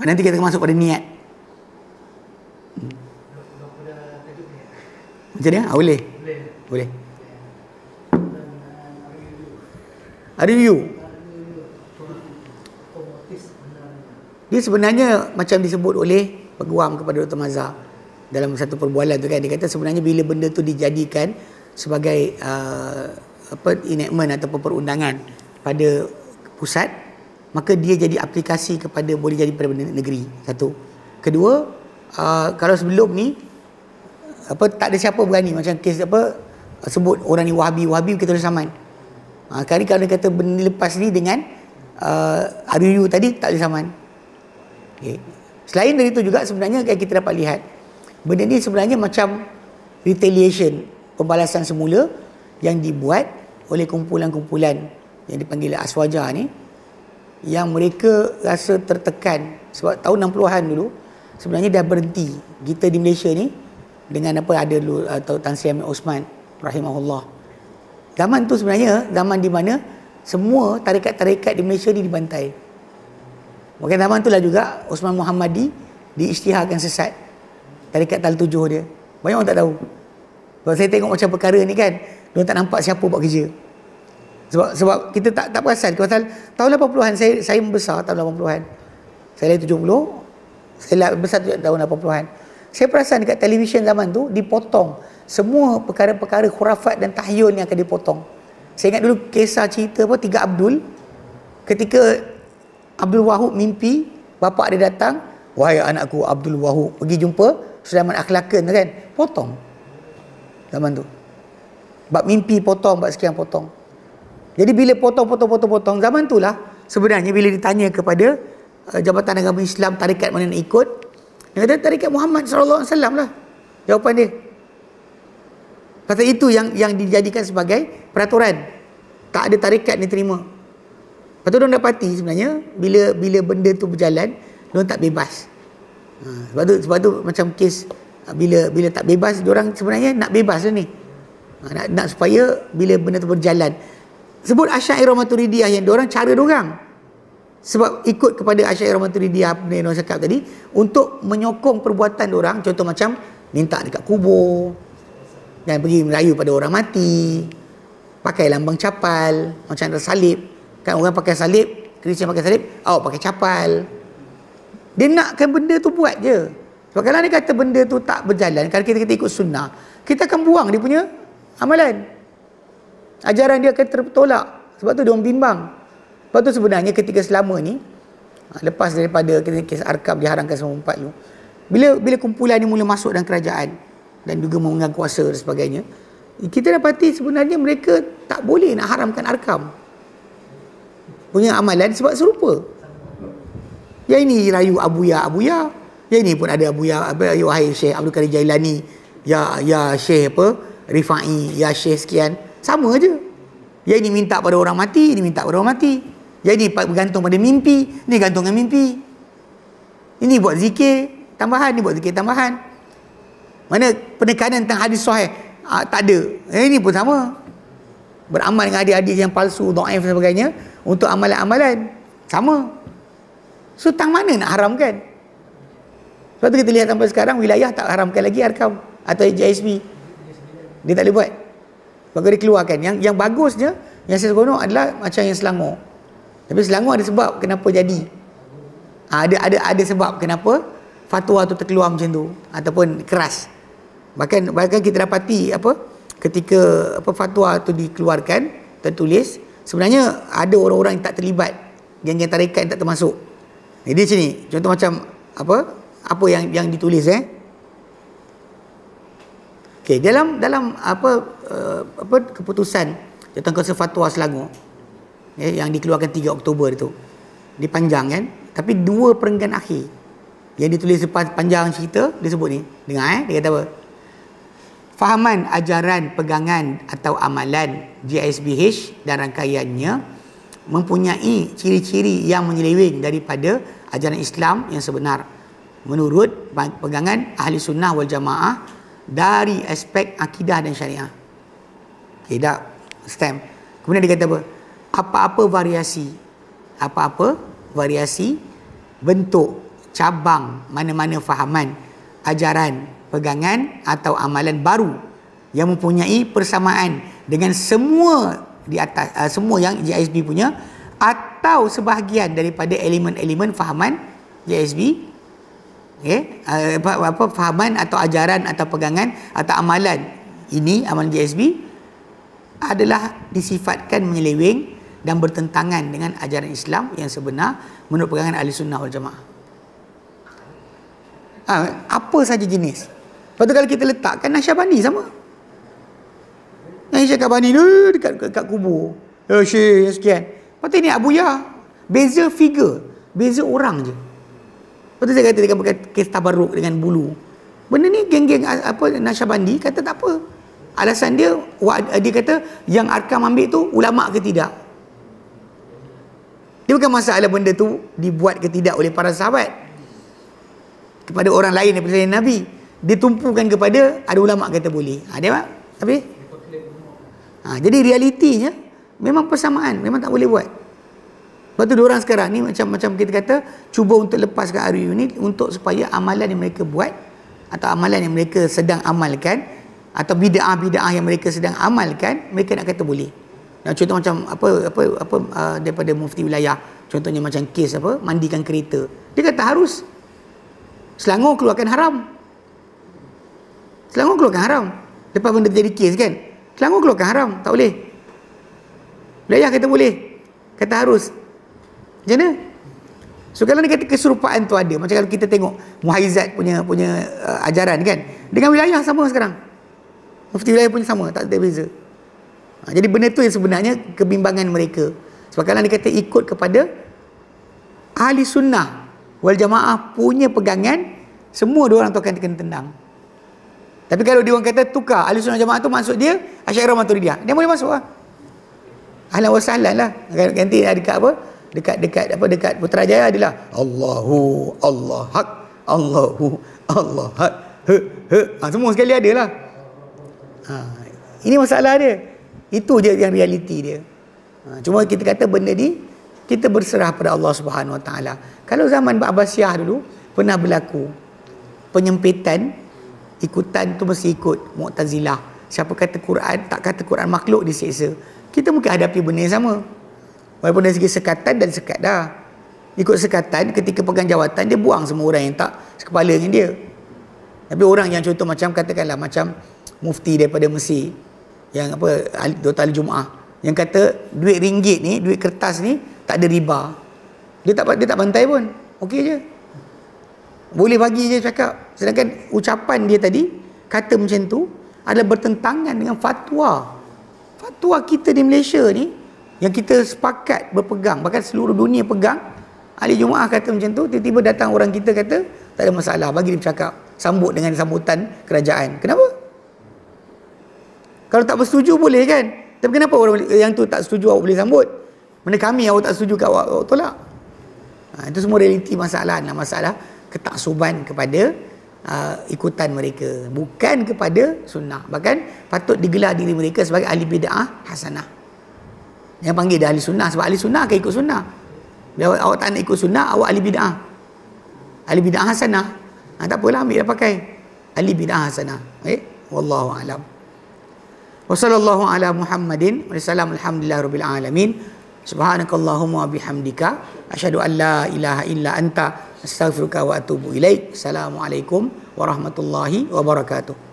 Oh, nanti kita akan masuk pada niat. Hmm. Macam mana? Ah, boleh. Boleh. Boleh. review dia sebenarnya macam disebut oleh peguam kepada Dr. Mazhar dalam satu perbualan tu kan dia kata sebenarnya bila benda tu dijadikan sebagai uh, apa enactment atau perundangan pada pusat maka dia jadi aplikasi kepada boleh jadi pada benda negeri satu kedua uh, kalau sebelum ni apa tak ada siapa berani macam kes apa sebut orang ni wahabi wahabi kita boleh saman Ha, kali kalau dia kata benda lepas ni dengan uh, hari you tadi tak ada zaman. Okay. Selain dari itu juga sebenarnya kita dapat lihat benda ni sebenarnya macam retaliation, pembalasan semula yang dibuat oleh kumpulan-kumpulan yang dipanggil Aswaja ni yang mereka rasa tertekan sebab tahun 60-an dulu sebenarnya dah berhenti kita di Malaysia ni dengan apa ada dulu atau uh, Tan Sri Amin Osman rahimahullah Zaman tu sebenarnya zaman di mana semua tarikat-tarikat di Malaysia ni dibantai. Mungkin zaman tu lah juga Osman Muhammadi diisytiharkan sesat. Tarikat tal tujuh dia. Banyak orang tak tahu. Sebab saya tengok macam perkara ni kan, dia tak nampak siapa buat kerja. Sebab sebab kita tak tak perasan. Pasal tahun 80-an saya saya membesar tahun 80-an. Saya lahir 70, saya lahir besar tahun 80-an. Saya perasan dekat televisyen zaman tu dipotong semua perkara-perkara khurafat dan tahyun yang akan dipotong. Saya ingat dulu kisah cerita apa tiga Abdul ketika Abdul Wahub mimpi bapa dia datang, "Wahai anakku Abdul Wahub, pergi jumpa Sulaiman Akhlakan kan? Potong." Zaman tu. Bab mimpi potong, bab sekian potong. Jadi bila potong potong potong potong zaman tu lah sebenarnya bila ditanya kepada uh, Jabatan Agama Islam tarikat mana nak ikut dia kata tarikat Muhammad SAW lah jawapan dia Kata itu yang yang dijadikan sebagai peraturan. Tak ada tarikat ni terima. Lepas tu diorang dapati sebenarnya bila bila benda tu berjalan, diorang tak bebas. Ha, sebab tu sebab tu macam kes ha, bila bila tak bebas orang sebenarnya nak bebas lah ni. Ha, nak nak supaya bila benda tu berjalan. Sebut Asy'ariyah Maturidiyah yang orang cara diorang. Sebab ikut kepada Asy'ariyah Maturidiyah apa yang diorang cakap tadi untuk menyokong perbuatan orang. contoh macam minta dekat kubur, dan pergi merayu pada orang mati pakai lambang capal macam ada salib kan orang pakai salib Kristian pakai salib awak pakai capal dia nakkan benda tu buat je sebab kalau dia kata benda tu tak berjalan kalau kita, kita ikut sunnah kita akan buang dia punya amalan ajaran dia akan tertolak sebab tu dia orang bimbang sebab tu sebenarnya ketika selama ni ha, lepas daripada kes arkab diharamkan semua empat tu bila bila kumpulan ni mula masuk dalam kerajaan dan juga memegang kuasa dan sebagainya kita dapati sebenarnya mereka tak boleh nak haramkan arkam punya amalan sebab serupa ya ini rayu Abu abuya abuya ya ini pun ada abuya apa ya wahai syekh Abdul Karim Jailani ya ya syekh apa Rifai ya syekh sekian sama aja ya ini minta pada orang mati ini minta pada orang mati ya ini bergantung pada mimpi ini gantung dengan mimpi ini buat zikir tambahan ini buat zikir tambahan mana penekanan tentang hadis sahih? Ah, tak ada. Eh, ini pun sama. Beramal dengan hadis-hadis yang palsu, dhaif dan sebagainya untuk amalan-amalan. Sama. So, tang mana nak haramkan? Sebab tu kita lihat sampai sekarang wilayah tak haramkan lagi Arkam atau JSB. Dia tak boleh buat. Sebab dia keluarkan. Yang yang bagusnya, yang saya seronok adalah macam yang Selangor. Tapi Selangor ada sebab kenapa jadi. Ha, ada ada ada sebab kenapa fatwa tu terkeluar macam tu ataupun keras bahkan bahkan kita dapati apa ketika apa fatwa itu dikeluarkan tertulis sebenarnya ada orang-orang yang tak terlibat geng-geng tarekat yang tak termasuk jadi sini contoh macam apa apa yang yang ditulis eh okey dalam dalam apa uh, apa keputusan tentang kuasa fatwa Selangor eh, yang dikeluarkan 3 Oktober itu dipanjang kan tapi dua perenggan akhir yang ditulis sepanjang cerita dia sebut ni dengar eh dia kata apa fahaman ajaran pegangan atau amalan GISBH dan rangkaiannya mempunyai ciri-ciri yang menyeleweng daripada ajaran Islam yang sebenar menurut pegangan ahli sunnah wal jamaah dari aspek akidah dan syariah. Okey dah stamp. Kemudian dia kata apa? Apa-apa variasi apa-apa variasi bentuk cabang mana-mana fahaman ajaran pegangan atau amalan baru yang mempunyai persamaan dengan semua di atas uh, semua yang JSB punya atau sebahagian daripada elemen-elemen fahaman JSB, okay? uh, eh, apa, apa fahaman atau ajaran atau pegangan atau amalan ini amalan JSB adalah disifatkan menyeleweng dan bertentangan dengan ajaran Islam yang sebenar menurut pegangan Ahli Sunnah wal Jamaah. Ha, apa saja jenis? Lepas tu kalau kita letakkan Nasyabani sama. Nasyabani tu eh, dekat, dekat, dekat kubur. Ya, ya sekian. Lepas tu ni Abu Ya. Beza figure. Beza orang je. Lepas tu saya kata dia pakai kes tabaruk dengan bulu. Benda ni geng-geng apa Nasyabandi kata tak apa. Alasan dia, dia kata yang Arkam ambil tu ulama' ke tidak. Dia bukan masalah benda tu dibuat ke tidak oleh para sahabat. Kepada orang lain daripada Nabi ditumpukan kepada ada ulama kata boleh. Ada ha, Tapi ha, jadi realitinya memang persamaan, memang tak boleh buat. Lepas tu orang sekarang ni macam macam kita kata cuba untuk lepaskan RU ini untuk supaya amalan yang mereka buat atau amalan yang mereka sedang amalkan atau bidah-bidah yang mereka sedang amalkan mereka nak kata boleh. Nah, contoh macam apa apa apa uh, daripada mufti wilayah contohnya macam kes apa mandikan kereta dia kata harus Selangor keluarkan haram Selangor keluarkan haram Lepas benda jadi kes kan Selangor keluarkan haram Tak boleh Wilayah kata boleh Kata harus Macam mana? So kalau dia kata keserupaan tu ada Macam kalau kita tengok Muhaizat punya punya uh, ajaran kan Dengan wilayah sama sekarang Mufti wilayah pun sama Tak ada beza ha, Jadi benda tu yang sebenarnya Kebimbangan mereka Sebab kalau dia kata ikut kepada Ahli sunnah Wal jamaah punya pegangan Semua dua orang tu akan kena tendang tapi kalau dia orang kata tukar Ahli sunnah jamaah tu masuk dia Asyairah maturidiyah Dia boleh masuk lah Ahlan wa lah kan- Ganti lah dekat apa Dekat dekat apa Dekat Putrajaya adalah Allahu Allah hak Allahu Allah hak He he ha, Semua sekali ada lah ha, Ini masalah dia Itu je yang realiti dia ha, Cuma kita kata benda ni kita berserah pada Allah Subhanahu Wa Taala. Kalau zaman Abbasiyah dulu pernah berlaku penyempitan ikutan tu mesti ikut Mu'tazilah. Siapa kata Quran, tak kata Quran makhluk di disiksa. Kita mungkin hadapi benda yang sama. Walaupun dari segi sekatan dan sekat dah. Ikut sekatan, ketika pegang jawatan, dia buang semua orang yang tak sekepala dengan dia. Tapi orang yang contoh macam, katakanlah macam mufti daripada Mesir. Yang apa, Dr. Ali Jum'ah. Yang kata, duit ringgit ni, duit kertas ni, tak ada riba. Dia tak dia tak bantai pun. Okey je boleh bagi je cakap sedangkan ucapan dia tadi kata macam tu adalah bertentangan dengan fatwa fatwa kita di Malaysia ni yang kita sepakat berpegang bahkan seluruh dunia pegang ahli jumaah kata macam tu tiba-tiba datang orang kita kata tak ada masalah bagi dia cakap sambut dengan sambutan kerajaan kenapa? kalau tak bersetuju boleh kan tapi kenapa orang yang tu tak setuju awak boleh sambut mana kami awak tak setuju kat awak, awak tolak ha, itu semua realiti masalah lah masalah ketaksuban kepada uh, ikutan mereka bukan kepada sunnah bahkan patut digelar diri mereka sebagai ahli bid'ah hasanah yang panggil dia ahli sunnah sebab ahli sunnah akan ikut sunnah bila awak tak nak ikut sunnah awak ahli bid'ah ahli bid'ah hasanah ha, tak apalah ambil lah pakai ahli bid'ah hasanah eh? Wallahu alam. wa sallallahu ala muhammadin wa sallam alhamdulillah rabbil alamin subhanakallahumma bihamdika ashadu an la ilaha illa anta Astaghfirullah wa atubu ilaih. Assalamualaikum warahmatullahi wabarakatuh.